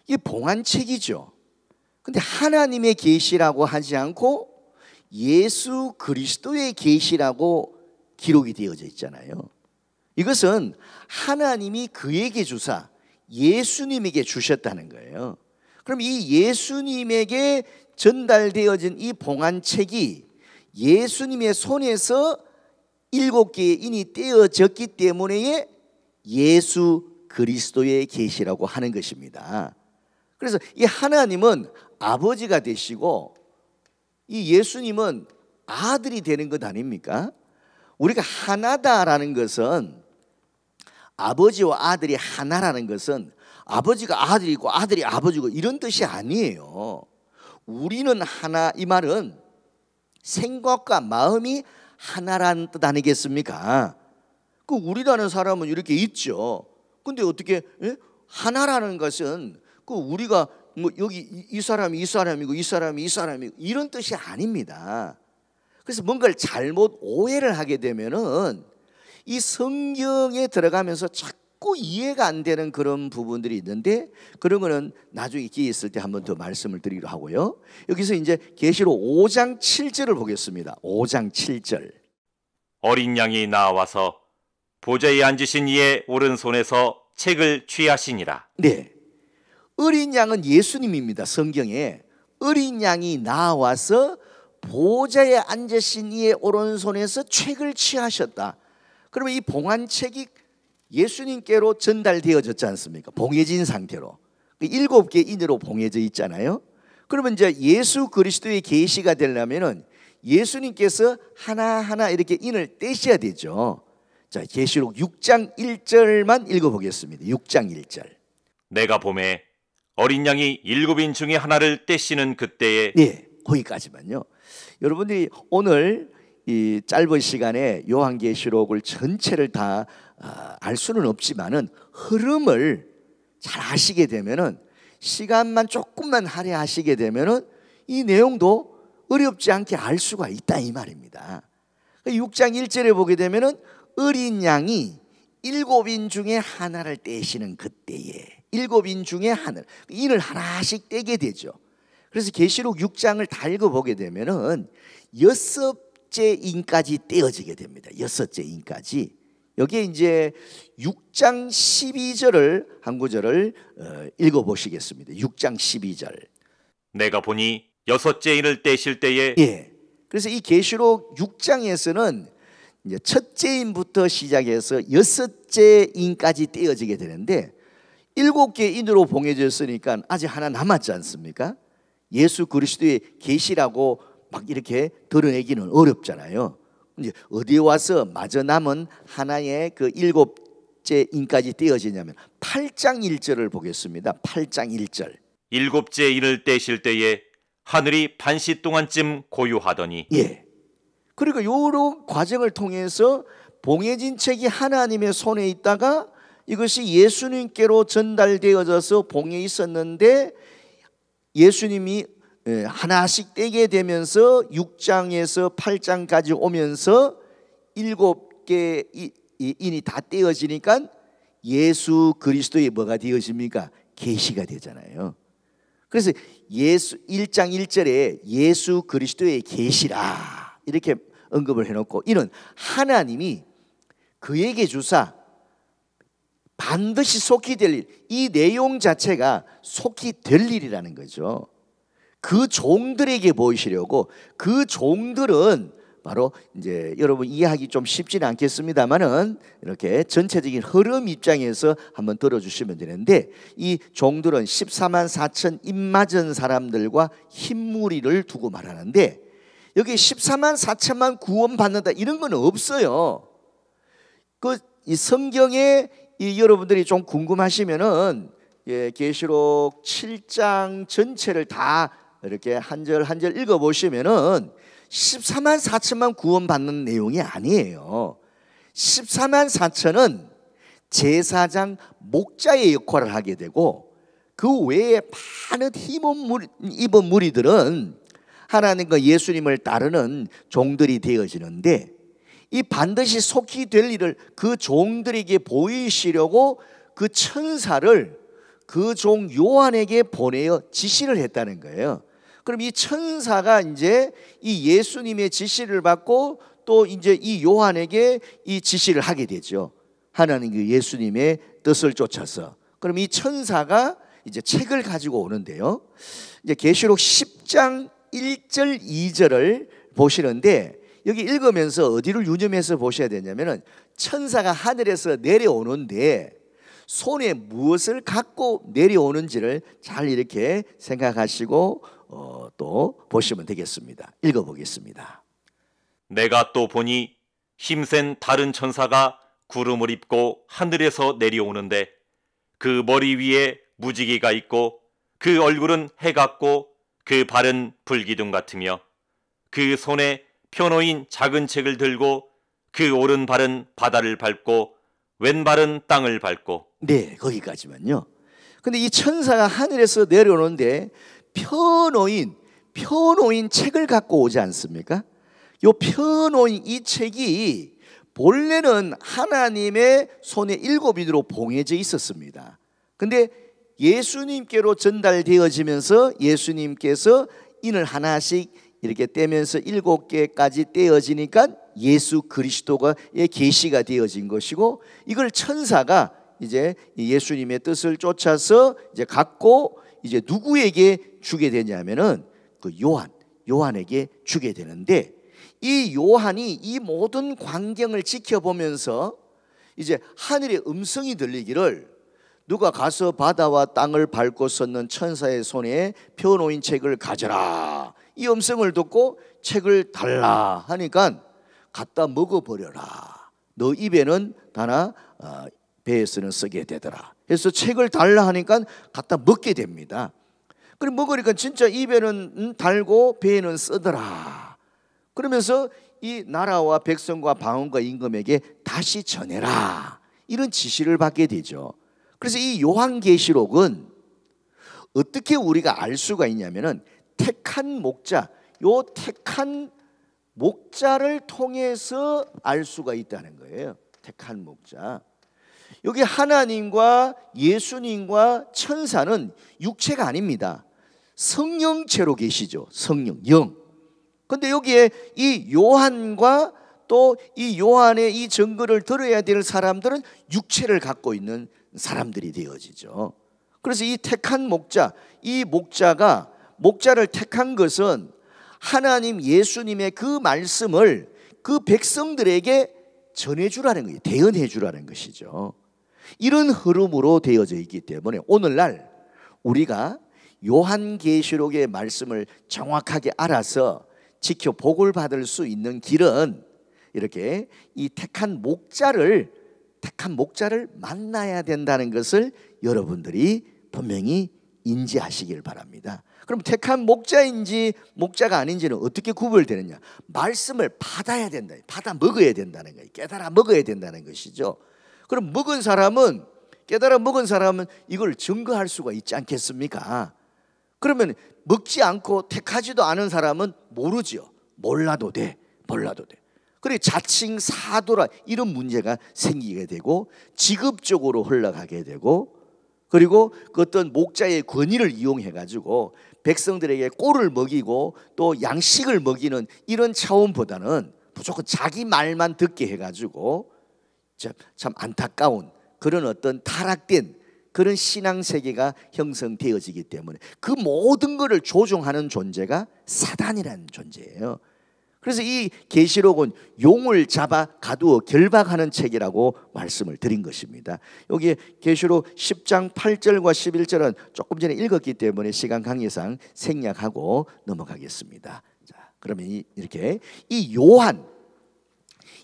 이게 봉한 책이죠. 근데 하나님의 계시라고 하지 않고 예수 그리스도의 계시라고 기록이 되어져 있잖아요. 이것은 하나님이 그에게 주사 예수님에게 주셨다는 거예요. 그럼 이 예수님에게 전달되어진 이 봉안책이 예수님의 손에서 일곱 개의 인이 떼어졌기 때문에 예수 그리스도의 계시라고 하는 것입니다. 그래서 이 하나님은 아버지가 되시고 이 예수님은 아들이 되는 것 아닙니까? 우리가 하나다라는 것은 아버지와 아들이 하나라는 것은 아버지가 아들이고 아들이 아버지고 이런 뜻이 아니에요. 우리는 하나 이 말은 생각과 마음이 하나라뜻 아니겠습니까? 그 우리라는 사람은 이렇게 있죠. 근데 어떻게 예? 하나라는 것은 그 우리가 뭐 여기 이 사람이 이 사람이고 이 사람이 이 사람이고 이런 뜻이 아닙니다. 그래서 뭔가를 잘못 오해를 하게 되면은 이 성경에 들어가면서 자꾸 이해가 안 되는 그런 부분들이 있는데 그런 거는 나중에 기회 있을 때 한 번 더 말씀을 드리려로 하고요. 여기서 이제 계시록 5장 7절을 보겠습니다. 5장 7절. 어린 양이 나와서 보좌에 앉으신 이의 오른손에서 책을 취하시니라. 네. 어린 양은 예수님입니다. 성경에 어린 양이 나와서 보좌에 앉으신 이의 오른손에서 책을 취하셨다. 그러면 이 봉안책이 예수님께로 전달되어졌지 않습니까? 봉해진 상태로. 그 일곱 개 인으로 봉해져 있잖아요. 그러면 이제 예수 그리스도의 계시가 되려면은 예수님께서 하나하나 이렇게 인을 떼셔야 되죠. 자, 계시록 6장 1절만 읽어 보겠습니다. 6장 1절. 내가 봄에 어린 양이 일곱 인 중에 하나를 떼시는 그때에 예, 거기까지만요. 여러분들이 오늘 이 짧은 시간에 요한계시록을 전체를 다알 아, 수는 없지만은 흐름을 잘 아시게 되면은 시간만 조금만 할애하시게 되면은 이 내용도 어렵지 않게 알 수가 있다 이 말입니다. 6장 그 1절에 보게 되면은 어린 양이 일곱인 중에 하나를 떼시는 그때에 일곱인 중에 하나 인을 그 하나씩 떼게 되죠. 그래서 계시록 6장을 다 읽어보게 되면은 여섯째 인까지 떼어지게 됩니다. 여섯째 인까지. 여기에 이제 6장 12절을 한 구절을 어, 읽어보시겠습니다. 6장 12절. 내가 보니 여섯째 인을 떼실 때에 예. 그래서 이 계시록 6장에서는 이제 첫째 인부터 시작해서 여섯째 인까지 떼어지게 되는데 일곱 개 인으로 봉해졌으니까 아직 하나 남았지 않습니까? 예수 그리스도의 계시라고 막 이렇게 드러내기는 어렵잖아요. 이제 어디 와서 마저 남은 하나의 그 일곱째 인까지 떼어지냐면 8장 1절을 보겠습니다. 8장 1절. 일곱째 인을 떼실 때에 하늘이 반시 동안쯤 고요하더니 예. 그리고 그러니까 요런 과정을 통해서 봉해진 책이 하나님의 손에 있다가 이것이 예수님께로 전달되어져서 봉해 있었는데 예수님이 예, 하나씩 떼게 되면서 6장에서 8장까지 오면서 일곱 개 인이 다 떼어지니까 예수 그리스도의 뭐가 되어집니까? 계시가 되잖아요. 그래서 예수 1장 1절에 예수 그리스도의 계시라 이렇게 언급을 해 놓고 이는 하나님이 그에게 주사 반드시 속히 될 일. 이 내용 자체가 속히 될 일이라는 거죠. 그 종들에게 보이시려고 그 종들은 바로 이제 여러분 이해하기 좀 쉽진 않겠습니다만은 이렇게 전체적인 흐름 입장에서 한번 들어주시면 되는데 이 종들은 14만 4천 입맞은 사람들과 흰무리를 두고 말하는데 여기 14만 4천만 구원받는다 이런 건 없어요. 그이 성경에 이 여러분들이 좀 궁금하시면은 예, 계시록 7장 전체를 다 이렇게 한 절 한 절 읽어 보시면은 14만 4천만 구원받는 내용이 아니에요. 14만 4천은 제사장 목자의 역할을 하게 되고 그 외에 많은 힘은 무리, 입은 무리들은 하나님과 예수님을 따르는 종들이 되어지는데 이 반드시 속히 될 일을 그 종들에게 보이시려고 그 천사를 그 종 요한에게 보내어 지시를 했다는 거예요. 그럼 이 천사가 이제 이 예수님의 지시를 받고 또 이제 이 요한에게 이 지시를 하게 되죠. 하나님 그 예수님의 뜻을 쫓아서. 그럼 이 천사가 이제 책을 가지고 오는데요. 이제 계시록 10장 1절 2절을 보시는데 여기 읽으면서 어디를 유념해서 보셔야 되냐면은 천사가 하늘에서 내려오는데 손에 무엇을 갖고 내려오는지를 잘 이렇게 생각하시고 어, 또 보시면 되겠습니다. 읽어보겠습니다. 내가 또 보니 힘센 다른 천사가 구름을 입고 하늘에서 내려오는데 그 머리 위에 무지개가 있고 그 얼굴은 해 같고 그 발은 불기둥 같으며 그 손에 펴호인 작은 책을 들고 그 오른발은 바다를 밟고 왼발은 땅을 밟고 네 거기까지만요. 근데 이 천사가 하늘에서 내려오는데 펴놓인 펴놓인 책을 갖고 오지 않습니까? 요 펴놓인 이 책이 본래는 하나님의 손에 일곱 인으로 봉해져 있었습니다. 근데 예수님께로 전달되어지면서 예수님께서 인을 하나씩 이렇게 떼면서 일곱 개까지 떼어지니까 예수 그리스도가의 계시가 되어진 것이고 이걸 천사가 이제 예수님의 뜻을 쫓아서 이제 갖고 이제 누구에게 주게 되냐면은 그 요한 요한에게 주게 되는데 이 요한이 이 모든 광경을 지켜보면서 이제 하늘의 음성이 들리기를 누가 가서 바다와 땅을 밟고 섰는 천사의 손에 펴놓인 책을 가져라 이 음성을 듣고 책을 달라 하니까 갖다 먹어버려라. 너 입에는 다나 어, 배에서는 쓰게 되더라. 그래서 책을 달라 하니까 갖다 먹게 됩니다. 그래 먹으니까 진짜 입에는 달고 배에는 쓰더라. 그러면서 이 나라와 백성과 방언과 임금에게 다시 전해라. 이런 지시를 받게 되죠. 그래서 이 요한계시록은 어떻게 우리가 알 수가 있냐면은 택한 목자, 요 택한 목자를 통해서 알 수가 있다는 거예요. 택한 목자. 여기 하나님과 예수님과 천사는 육체가 아닙니다. 성령체로 계시죠. 성령, 영. 근데 여기에 이 요한과 또 이 요한의 이 증거를 들어야 될 사람들은 육체를 갖고 있는 사람들이 되어지죠. 그래서 이 택한 목자, 이 목자가 목자를 택한 것은 하나님 예수님의 그 말씀을 그 백성들에게 전해주라는 거예요. 대언해주라는 것이죠. 이런 흐름으로 되어져 있기 때문에 오늘날 우리가 요한계시록의 말씀을 정확하게 알아서 지켜 복을 받을 수 있는 길은 이렇게 이 택한 목자를 택한 목자를 만나야 된다는 것을 여러분들이 분명히 인지하시길 바랍니다. 그럼 택한 목자인지 목자가 아닌지는 어떻게 구별되느냐? 말씀을 받아야 된다. 받아 먹어야 된다는 거예요. 깨달아 먹어야 된다는 것이죠. 그럼 먹은 사람은 깨달아 먹은 사람은 이걸 증거할 수가 있지 않겠습니까? 그러면 먹지 않고 택하지도 않은 사람은 모르지 몰라도 돼. 몰라도 돼. 그리고 자칭 사도라 이런 문제가 생기게 되고 지급적으로 흘러가게 되고 그리고 그 어떤 목자의 권위를 이용해 가지고 백성들에게 꼴을 먹이고 또 양식을 먹이는 이런 차원보다는 무조건 자기 말만 듣게 해 가지고 참, 참 안타까운 그런 어떤 타락된 그런 신앙 세계가 형성되어지기 때문에 그 모든 것을 조종하는 존재가 사단이라는 존재예요. 그래서 이 계시록은 용을 잡아 가두어 결박하는 책이라고 말씀을 드린 것입니다. 여기 계시록 10장 8절과 11절은 조금 전에 읽었기 때문에 시간 강의상 생략하고 넘어가겠습니다. 자, 그러면 이렇게 이 요한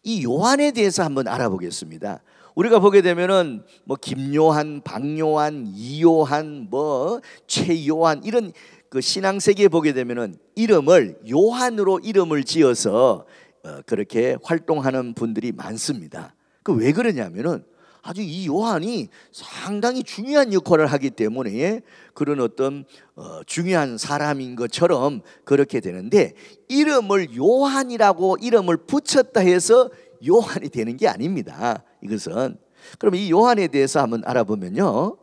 이 요한에 대해서 한번 알아보겠습니다. 우리가 보게 되면은 뭐 김요한, 박요한, 이요한, 뭐 최요한 이런 그 신앙 세계에 보게 되면은 이름을 요한으로 이름을 지어서 어, 그렇게 활동하는 분들이 많습니다. 그 왜 그러냐면은 아주 이 요한이 상당히 중요한 역할을 하기 때문에 그런 어떤 어, 중요한 사람인 것처럼 그렇게 되는데 이름을 요한이라고 이름을 붙였다 해서 요한이 되는 게 아닙니다. 이것은 그럼 이 요한에 대해서 한번 알아보면요.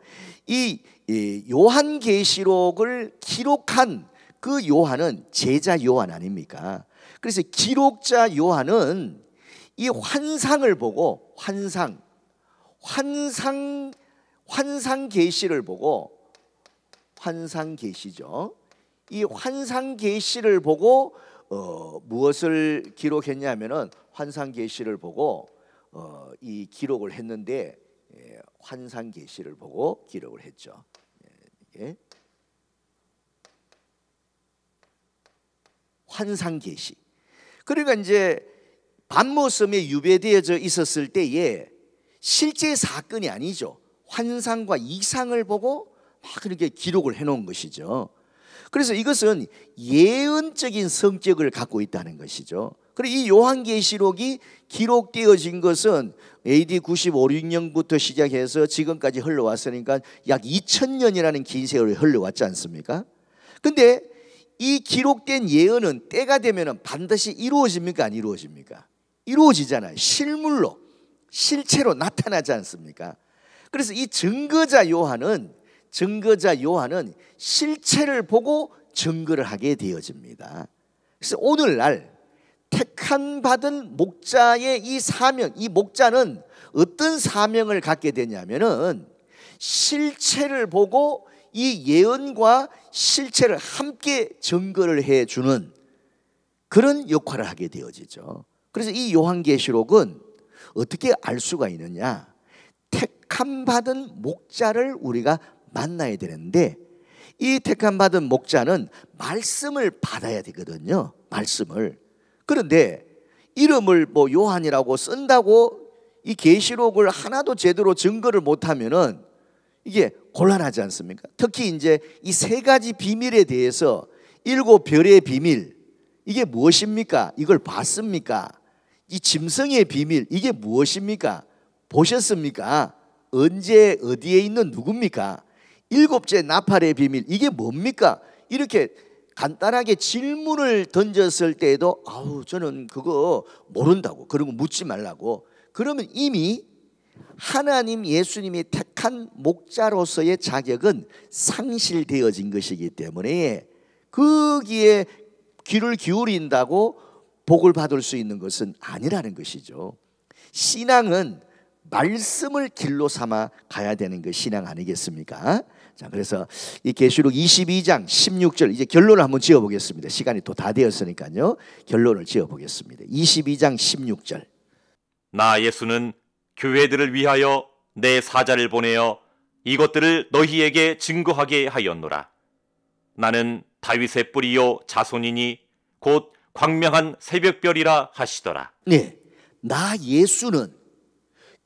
이이 예, 요한계시록을 기록한 그 요한은 제자 요한 아닙니까? 그래서 기록자 요한은 이 환상을 보고 환상 환상 환상 계시를 보고 환상 계시죠. 이 환상 계시를 보고 어, 무엇을 기록했냐면은 환상 계시를 보고 어, 이 기록을 했는데 예, 환상 계시를 보고 기록을 했죠. 예? 환상 계시. 그러니까 이제 반모섬에 유배되어져 있었을 때에 실제 사건이 아니죠. 환상과 이상을 보고 막 이렇게 기록을 해놓은 것이죠. 그래서 이것은 예언적인 성격을 갖고 있다는 것이죠. 그리고 이 요한계시록이 기록되어진 것은 AD 95, 6년부터 시작해서 지금까지 흘러왔으니까 약 2000년이라는 긴 세월이 흘러왔지 않습니까? 근데 이 기록된 예언은 때가 되면 반드시 이루어집니까? 안 이루어집니까? 이루어지잖아요. 실물로, 실체로 나타나지 않습니까? 그래서 이 증거자 요한은 증거자 요한은 실체를 보고 증거를 하게 되어집니다. 그래서 오늘날 택한 받은 목자의 이 사명, 이 목자는 어떤 사명을 갖게 되냐면은 실체를 보고 이 예언과 실체를 함께 증거를 해 주는 그런 역할을 하게 되어지죠. 그래서 이 요한계시록은 어떻게 알 수가 있느냐? 택함 받은 목자를 우리가 만나야 되는데 이 택함 받은 목자는 말씀을 받아야 되거든요. 말씀을. 그런데 이름을 뭐 요한이라고 쓴다고 이 계시록을 하나도 제대로 증거를 못하면은 이게 곤란하지 않습니까? 특히 이제 이 세 가지 비밀에 대해서 일곱 별의 비밀 이게 무엇입니까? 이걸 봤습니까? 이 짐승의 비밀 이게 무엇입니까? 보셨습니까? 언제 어디에 있는 누굽니까? 일곱째 나팔의 비밀 이게 뭡니까? 이렇게 간단하게 질문을 던졌을 때에도 아우 저는 그거 모른다고 그런 거 묻지 말라고 그러면 이미 하나님 예수님이 택한 목자로서의 자격은 상실되어진 것이기 때문에 거기에 귀를 기울인다고 복을 받을 수 있는 것은 아니라는 것이죠. 신앙은 말씀을 길로 삼아 가야 되는 것이 그 신앙 아니겠습니까? 자, 그래서 이 계시록 22장 16절 이제 결론을 한번 지어 보겠습니다. 시간이 또다 되었으니까요. 결론을 지어 보겠습니다. 22장 16절. 나 예수는 교회들을 위하여 내 사자를 보내어 이것들을 너희에게 증거하게 하였노라. 나는 다윗의 뿌리요 자손이니 곧 광명한 새벽별이라 하시더라. 네. 나 예수는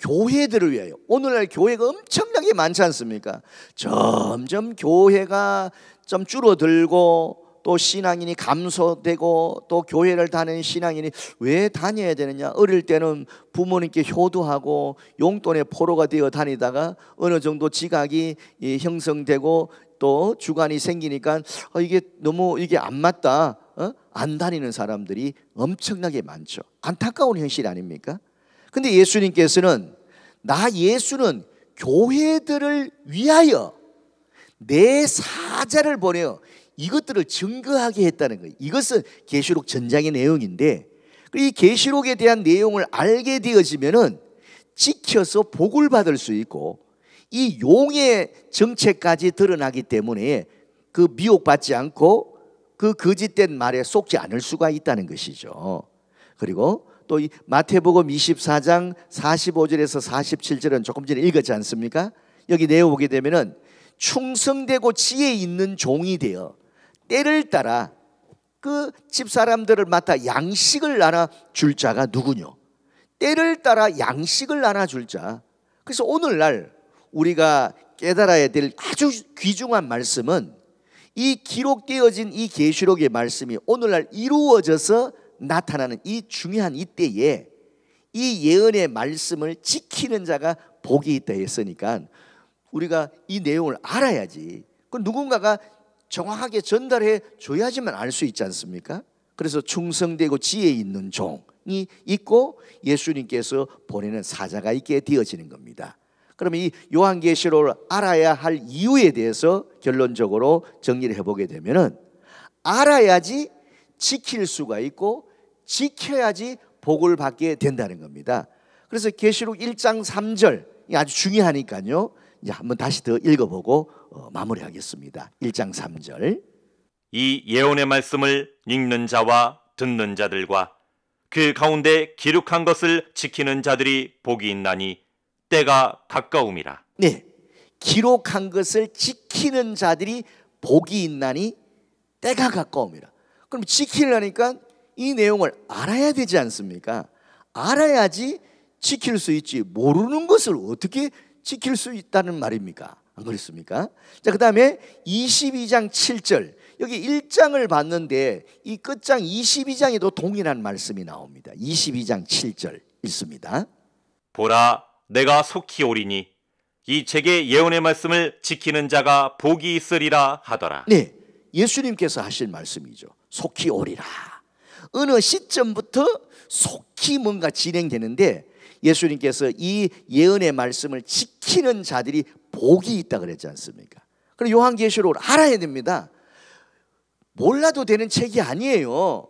교회들을 위하여 오늘날 교회가 엄청나게 많지 않습니까? 점점 교회가 좀 줄어들고 또 신앙인이 감소되고 또 교회를 다니는 신앙인이 왜 다녀야 되느냐 어릴 때는 부모님께 효도하고 용돈의 포로가 되어 다니다가 어느 정도 지각이 예, 형성되고 또 주관이 생기니까 어, 이게 너무 이게 안 맞다 어? 안 다니는 사람들이 엄청나게 많죠 안타까운 현실 아닙니까? 근데 예수님께서는 나 예수는 교회들을 위하여 내 사자를 보내어 이것들을 증거하게 했다는 거예요. 이것은 계시록 전장의 내용인데 그 이 계시록에 대한 내용을 알게 되어지면은 지켜서 복을 받을 수 있고 이 용의 정체까지 드러나기 때문에 그 미혹받지 않고 그 거짓된 말에 속지 않을 수가 있다는 것이죠. 그리고 또 이 마태복음 24장 45절에서 47절은 조금 전에 읽었지 않습니까? 여기 내용 보게 되면은 충성되고 지혜 있는 종이 되어 때를 따라 그 집사람들을 맡아 양식을 나눠 줄 자가 누구뇨? 때를 따라 양식을 나눠 줄 자. 그래서 오늘날 우리가 깨달아야 될 아주 귀중한 말씀은 이 기록되어진 이 계시록의 말씀이 오늘날 이루어져서 나타나는 이 중요한 이때에 이 예언의 말씀을 지키는 자가 복이 있다 했으니까 우리가 이 내용을 알아야지. 그 누군가가 정확하게 전달해 줘야지만 알 수 있지 않습니까? 그래서 충성되고 지혜 있는 종이 있고 예수님께서 보내는 사자가 있게 되어지는 겁니다. 그러면 이 요한계시록을 알아야 할 이유에 대해서 결론적으로 정리를 해보게 되면 알아야지 지킬 수가 있고 지켜야지 복을 받게 된다는 겁니다. 그래서 계시록 1장 3절이 아주 중요하니까요. 이제 한번 다시 더 읽어보고 어, 마무리하겠습니다. 1장 3절. 이 예언의 말씀을 읽는 자와 듣는 자들과 그 가운데 기록한 것을 지키는 자들이 복이 있나니 때가 가까움이라. 네. 기록한 것을 지키는 자들이 복이 있나니 때가 가까움이라. 그럼 지키려니까 이 내용을 알아야 되지 않습니까? 알아야지 지킬 수 있지 모르는 것을 어떻게 지킬 수 있다는 말입니까? 안 그렇습니까? 자, 그 다음에 22장 7절. 여기 1장을 봤는데 이 끝장 22장에도 동일한 말씀이 나옵니다. 22장 7절 읽습니다. 보라, 내가 속히 오리니 이 책의 예언의 말씀을 지키는 자가 복이 있으리라 하더라. 네. 예수님께서 하실 말씀이죠. 속히 오리라. 어느 시점부터 속히 뭔가 진행되는데 예수님께서 이 예언의 말씀을 지키는 자들이 복이 있다 그랬지 않습니까? 그럼 요한계시록을 알아야 됩니다. 몰라도 되는 책이 아니에요.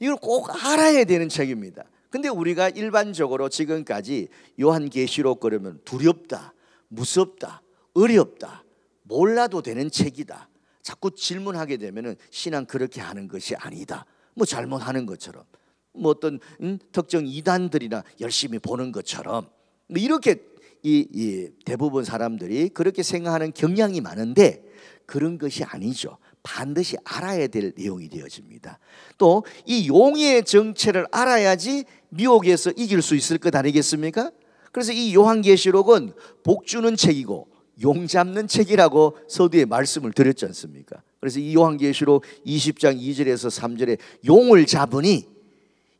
이걸 꼭 알아야 되는 책입니다. 근데 우리가 일반적으로 지금까지 요한계시록 그러면 두렵다, 무섭다, 어렵다, 몰라도 되는 책이다. 자꾸 질문하게 되면 신앙 그렇게 하는 것이 아니다. 뭐 잘못하는 것처럼 뭐 어떤 음, 특정 이단들이나 열심히 보는 것처럼 뭐 이렇게 이, 이 대부분 사람들이 그렇게 생각하는 경향이 많은데 그런 것이 아니죠. 반드시 알아야 될 내용이 되어집니다. 또 이 용의 정체를 알아야지 미혹에서 이길 수 있을 것 아니겠습니까? 그래서 이 요한계시록은 복주는 책이고 용 잡는 책이라고 서두에 말씀을 드렸지 않습니까? 그래서 이 요한계시록 20장 2절에서 3절에 용을 잡으니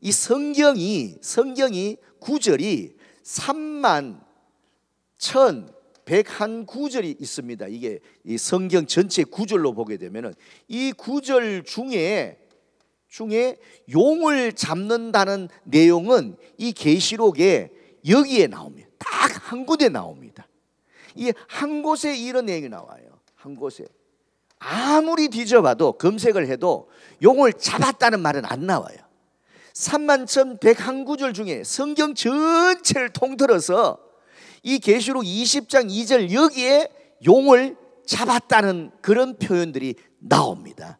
이 성경이 성경이 구절이 3만 1101 구절이 있습니다. 이게 이 성경 전체 구절로 보게 되면은 이 구절 중에 중에 용을 잡는다는 내용은 이 계시록에 여기에 나옵니다. 딱 한 군데 나옵니다. 이한 곳에 이런 내용이 나와요. 한 곳에 아무리 뒤져봐도 검색을 해도 용을 잡았다는 말은 안 나와요. 31,101구절 중에 성경 전체를 통틀어서 이 계시록 20장 2절 여기에 용을 잡았다는 그런 표현들이 나옵니다.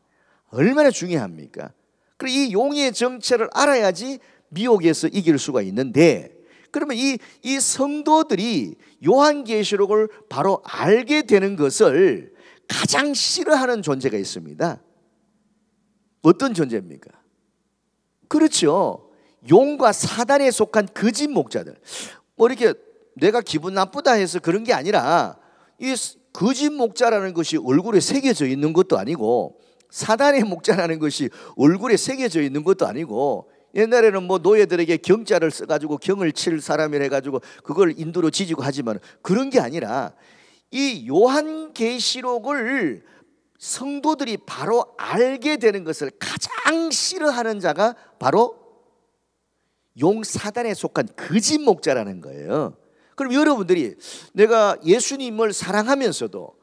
얼마나 중요합니까? 그리고 이 용의 정체를 알아야지 미혹에서 이길 수가 있는데 그러면 이, 이 성도들이 요한계시록을 바로 알게 되는 것을 가장 싫어하는 존재가 있습니다. 어떤 존재입니까? 그렇죠. 용과 사단에 속한 거짓 그 목자들. 뭐 이렇게 내가 기분 나쁘다 해서 그런 게 아니라 이 거짓 그 목자라는 것이 얼굴에 새겨져 있는 것도 아니고 사단의 목자라는 것이 얼굴에 새겨져 있는 것도 아니고 옛날에는 뭐 노예들에게 경자를 써가지고 경을 칠 사람이라 해가지고 그걸 인도로 지지고 하지만 그런 게 아니라 이 요한계시록을 성도들이 바로 알게 되는 것을 가장 싫어하는 자가 바로 용 사단에 속한 거짓 목자라는 거예요. 그럼 여러분들이 내가 예수님을 사랑하면서도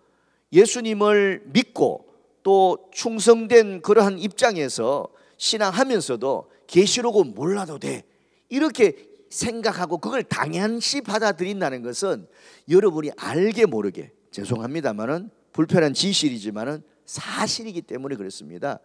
예수님을 믿고 또 충성된 그러한 입장에서 신앙하면서도 계시록은 몰라도 돼. 이렇게 생각하고 그걸 당연시 받아들인다는 것은 여러분이 알게 모르게 죄송합니다만은 불편한 진실이지만은 사실이기 때문에 그렇습니다.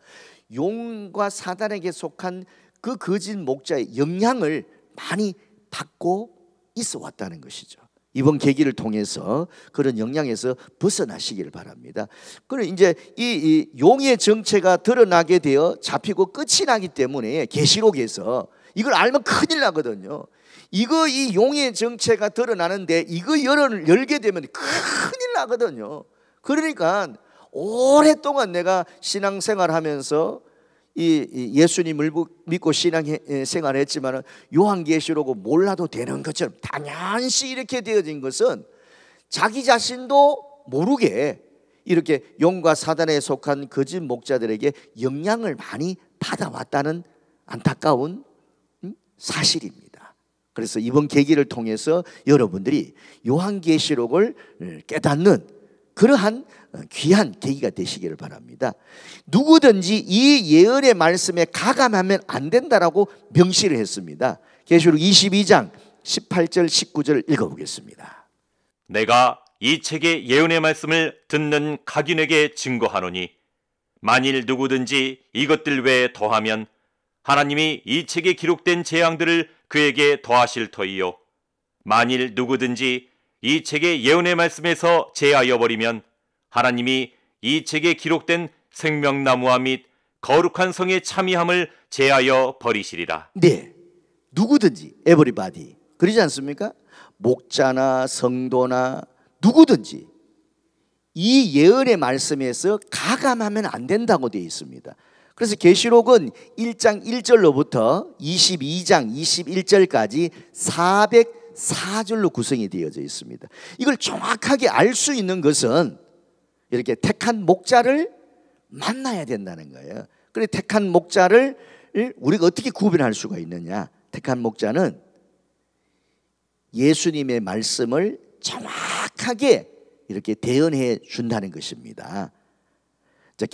용과 사단에게 속한 그 거짓 목자의 영향을 많이 받고 있어 왔다는 것이죠. 이번 계기를 통해서 그런 영향에서 벗어나시기를 바랍니다. 그리고 이제 이, 용의 정체가 드러나게 되어 잡히고 끝이 나기 때문에 계시록에서 이걸 알면 큰일 나거든요. 이거 이 용의 정체가 드러나는데 이거 열을 열게 되면 큰일 나거든요. 그러니까 오랫동안 내가 신앙생활하면서 이 예수님을 믿고 신앙 생활 했지만 요한계시록을 몰라도 되는 것처럼 당연시 이렇게 되어진 것은 자기 자신도 모르게 이렇게 용과 사단에 속한 거짓 그 목자들에게 영향을 많이 받아왔다는 안타까운 음, 사실입니다. 그래서 이번 계기를 통해서 여러분들이 요한계시록을 음, 깨닫는 그러한 귀한 계기가 되시기를 바랍니다. 누구든지 이 예언의 말씀에 가감하면 안 된다라고 명시를 했습니다. 계시록 22장 18절 19절 읽어보겠습니다. 내가 이 책의 예언의 말씀을 듣는 각인에게 증거하노니 만일 누구든지 이것들 외에 더하면 하나님이 이 책에 기록된 재앙들을 그에게 더하실 터이요 만일 누구든지 이 책의 예언의 말씀에서 제하여 버리면 하나님이 이 책에 기록된 생명나무와 및 거룩한 성의 참여함을 제하여 버리시리라. 네. 누구든지 에버리바디 그러지 않습니까? 목자나 성도나 누구든지 이 예언의 말씀에서 가감하면 안 된다고 되어 있습니다. 그래서 계시록은 1장 1절로부터 22장 21절까지 400 사절로 구성이 되어져 있습니다. 이걸 정확하게 알 수 있는 것은 이렇게 택한 목자를 만나야 된다는 거예요. 그래 택한 목자를 우리가 어떻게 구별할 수가 있느냐? 택한 목자는 예수님의 말씀을 정확하게 이렇게 대언해 준다는 것입니다. 자,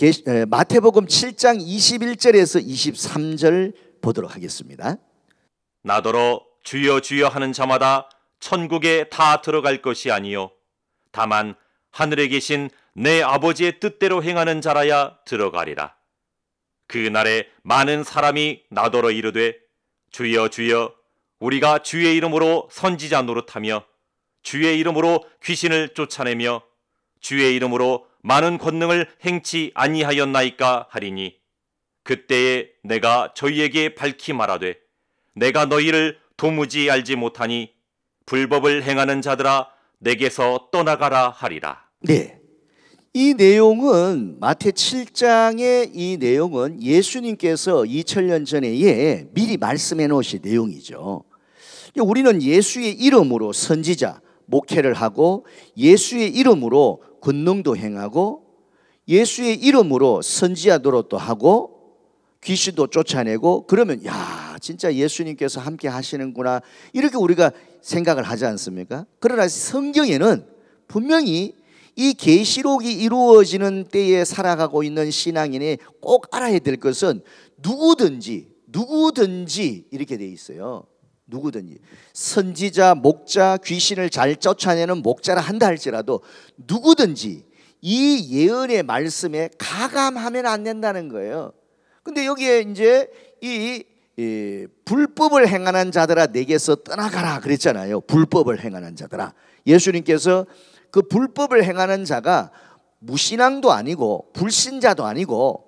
마태복음 7장 21절에서 23절 보도록 하겠습니다. 나더러 주여 주여 하는 자마다 천국에 다 들어갈 것이 아니요 다만 하늘에 계신 내 아버지의 뜻대로 행하는 자라야 들어가리라 그 날에 많은 사람이 나더러 이르되 주여 주여 우리가 주의 이름으로 선지자 노릇하며 주의 이름으로 귀신을 쫓아내며 주의 이름으로 많은 권능을 행치 아니하였나이까 하리니 그때에 내가 저희에게 밝히 말하되 내가 너희를 도무지 알지 못하니 불법을 행하는 자들아 내게서 떠나가라 하리라. 네. 이 내용은 마태 7장의 이 내용은 예수님께서 2000년 전에 미리 말씀해 놓으신 내용이죠. 우리는 예수의 이름으로 선지자, 목회를 하고 예수의 이름으로 권능도 행하고 예수의 이름으로 선지자도로도 하고 귀신도 쫓아내고 그러면 야 진짜 예수님께서 함께 하시는구나. 이렇게 우리가 생각을 하지 않습니까? 그러나 성경에는 분명히 이 계시록이 이루어지는 때에 살아가고 있는 신앙인이 꼭 알아야 될 것은 누구든지 누구든지 이렇게 돼 있어요. 누구든지 선지자, 목자, 귀신을 잘 쫓아내는 목자라 한다 할지라도 누구든지 이 예언의 말씀에 가감하면 안 된다는 거예요. 근데 여기에 이제 이 불법을 행하는 자들아 내게서 떠나가라 그랬잖아요. 불법을 행하는 자들아. 예수님께서 그 불법을 행하는 자가 무신앙도 아니고 불신자도 아니고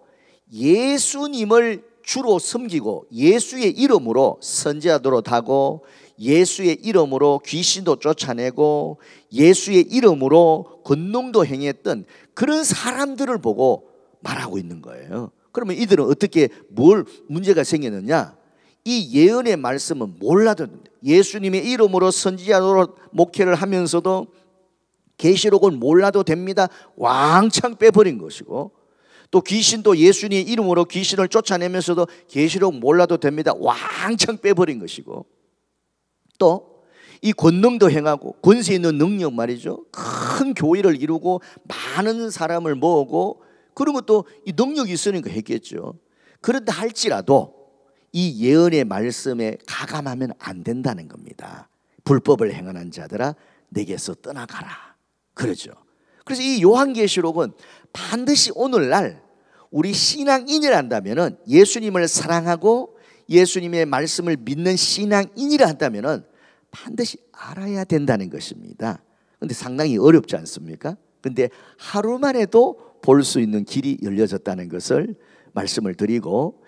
예수님을 주로 섬기고 예수의 이름으로 선지하도록 하고 예수의 이름으로 귀신도 쫓아내고 예수의 이름으로 권능도 행했던 그런 사람들을 보고 말하고 있는 거예요. 그러면 이들은 어떻게 뭘 문제가 생겼느냐? 이 예언의 말씀은 몰라도 예수님의 이름으로 선지자로 목회를 하면서도 계시록은 몰라도 됩니다. 왕창 빼버린 것이고 또 귀신도 예수님의 이름으로 귀신을 쫓아내면서도 계시록 몰라도 됩니다. 왕창 빼버린 것이고 또 이 권능도 행하고 권세 있는 능력 말이죠. 큰 교회를 이루고 많은 사람을 모으고 그리고또이 능력이 있으니까 그 했겠죠. 그런데 할지라도 이 예언의 말씀에 가감하면 안 된다는 겁니다. 불법을 행하는 자들아 내게서 떠나가라. 그러죠. 그래서 이 요한계시록은 반드시 오늘날 우리 신앙인이라 한다면 예수님을 사랑하고 예수님의 말씀을 믿는 신앙인이라 한다면 반드시 알아야 된다는 것입니다. 근데 상당히 어렵지 않습니까? 근데 하루만 해도 볼수 있는 길이 열려졌다는 것을 말씀을 드리고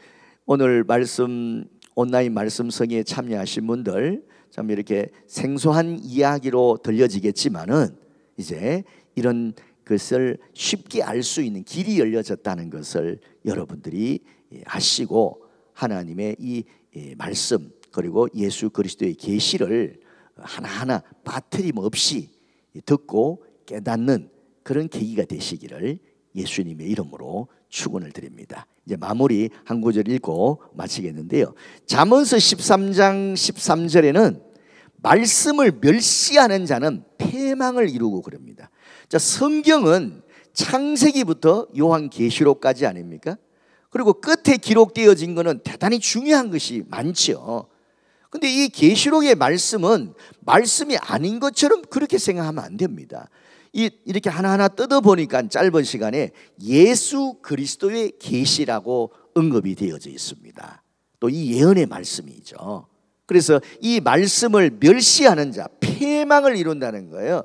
오늘 말씀 온라인 말씀 성에 참여하신 분들 참 이렇게 생소한 이야기로 들려지겠지만은 이제 이런 것을 쉽게 알 수 있는 길이 열려졌다는 것을 여러분들이 예, 아시고 하나님의 이 예, 말씀 그리고 예수 그리스도의 계시를 하나하나 빠트림 없이 듣고 깨닫는 그런 계기가 되시기를 예수님의 이름으로 축원을 드립니다. 이제 마무리 한 구절 읽고 마치겠는데요. 잠언서 13장 13절에는 말씀을 멸시하는 자는 패망을 이루고 그럽니다. 자, 성경은 창세기부터 요한 계시록까지 아닙니까? 그리고 끝에 기록되어진 것은 대단히 중요한 것이 많지 근데 이 계시록의 말씀은 말씀이 아닌 것처럼 그렇게 생각하면 안 됩니다. 이렇게 하나하나 뜯어보니까 짧은 시간에 예수 그리스도의 계시라고 언급이 되어져 있습니다. 또 이 예언의 말씀이죠. 그래서 이 말씀을 멸시하는 자, 폐망을 이룬다는 거예요.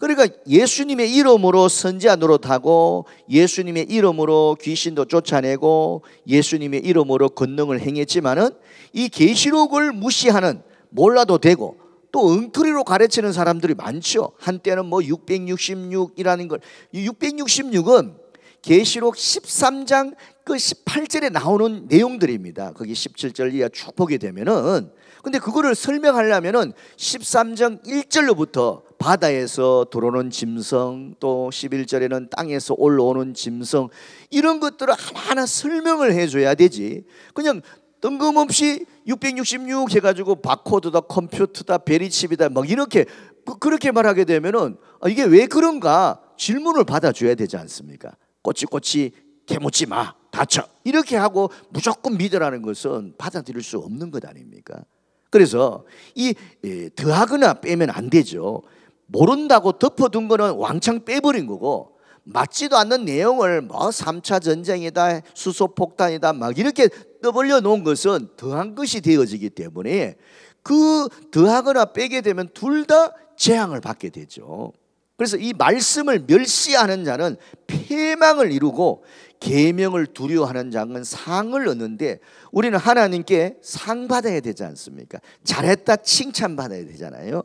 그러니까 예수님의 이름으로 선지자 노릇하고 예수님의 이름으로 귀신도 쫓아내고 예수님의 이름으로 권능을 행했지만은 이 계시록을 무시하는 몰라도 되고 또 엉터리로 가르치는 사람들이 많죠. 한때는 뭐 666이라는 걸. 666은 계시록 13장 그 18절에 나오는 내용들입니다. 거기 17절 이하 축 보게 되면은 근데 그거를 설명하려면은 13장 1절로부터 바다에서 들어오는 짐승 또 11절에는 땅에서 올라오는 짐승 이런 것들을 하나하나 설명을 해줘야 되지 그냥 뜬금없이 666 해가지고 바코드다 컴퓨터다 베리칩이다 막 이렇게 그, 그렇게 말하게 되면은 아, 이게 왜 그런가 질문을 받아줘야 되지 않습니까? 꼬치꼬치 개묻지 마 다쳐 이렇게 하고 무조건 믿으라는 것은 받아들일 수 없는 것 아닙니까? 그래서 이 예, 더하거나 빼면 안 되죠. 모른다고 덮어둔 거는 왕창 빼버린 거고 맞지도 않는 내용을 뭐 3차 전쟁이다, 수소폭탄이다 막 이렇게 떠벌려 놓은 것은 더한 것이 되어지기 때문에 그 더하거나 빼게 되면 둘 다 재앙을 받게 되죠. 그래서 이 말씀을 멸시하는 자는 폐망을 이루고 계명을 두려워하는 자는 상을 얻는데 우리는 하나님께 상 받아야 되지 않습니까? 잘했다 칭찬 받아야 되잖아요.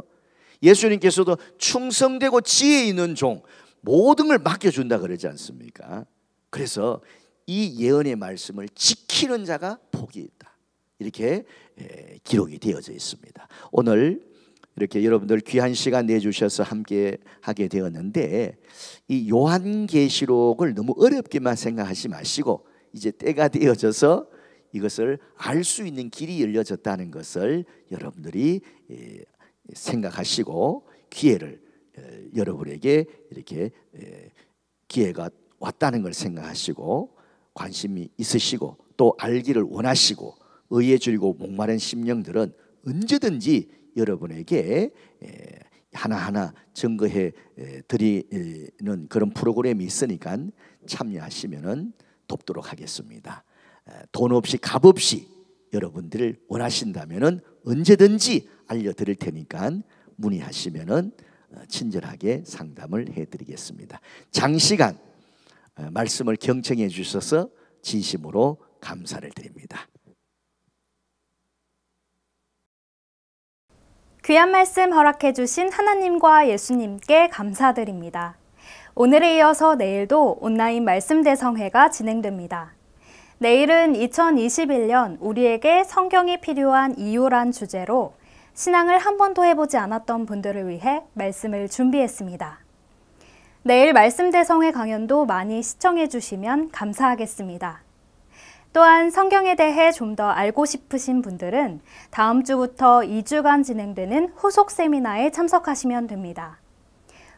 예수님께서도 충성되고 지혜 있는 종 모든 걸 맡겨준다 그러지 않습니까? 그래서 이 예언의 말씀을 지키는 자가 복이 있다. 이렇게 기록이 되어져 있습니다. 오늘 이렇게 여러분들 귀한 시간 내주셔서 함께 하게 되었는데 이 요한계시록을 너무 어렵게만 생각하지 마시고 이제 때가 되어져서 이것을 알 수 있는 길이 열려졌다는 것을 여러분들이 생각하시고 기회를 여러분에게 이렇게 기회가 왔다는 걸 생각하시고 관심이 있으시고 또 알기를 원하시고 의에 주이고 목마른 심령들은 언제든지 여러분에게 하나하나 증거해 드리는 그런 프로그램이 있으니까 참여하시면 돕도록 하겠습니다. 돈 없이 값 없이 여러분들을 원하신다면 언제든지 알려드릴 테니까 문의하시면 어, 친절하게 상담을 해드리겠습니다. 장시간 어, 말씀을 경청해 주셔서 진심으로 감사를 드립니다. 귀한 말씀 허락해 주신 하나님과 예수님께 감사드립니다. 오늘에 이어서 내일도 온라인 말씀 대성회가 진행됩니다. 내일은 2021년 우리에게 성경이 필요한 이유란 주제로 신앙을 한 번도 해보지 않았던 분들을 위해 말씀을 준비했습니다. 내일 말씀대성의 강연도 많이 시청해 주시면 감사하겠습니다. 또한 성경에 대해 좀 더 알고 싶으신 분들은 다음 주부터 2주간 진행되는 후속 세미나에 참석하시면 됩니다.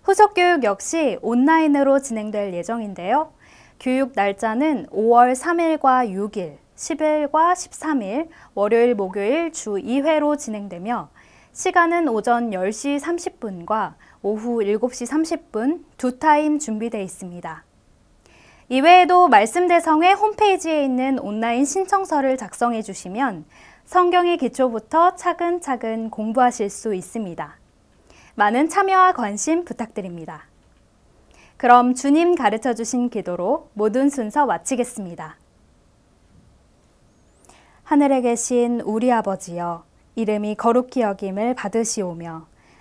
후속 교육 역시 온라인으로 진행될 예정인데요. 교육 날짜는 5월 3일과 6일, 10일과 13일, 월요일, 목요일 주 2회로 진행되며 시간은 오전 10시 30분과 오후 7시 30분 두 타임 준비되어 있습니다. 이외에도 말씀대성회 홈페이지에 있는 온라인 신청서를 작성해 주시면 성경의 기초부터 차근차근 공부하실 수 있습니다. 많은 참여와 관심 부탁드립니다. 그럼 주님 가르쳐 주신 기도로 모든 순서 마치겠습니다. 하늘에 계신 우리 아버지여, 이름이 거룩히 여김을 받으시오며,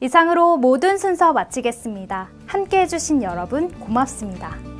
이상으로 모든 순서 마치겠습니다. 함께 해주신 여러분 고맙습니다.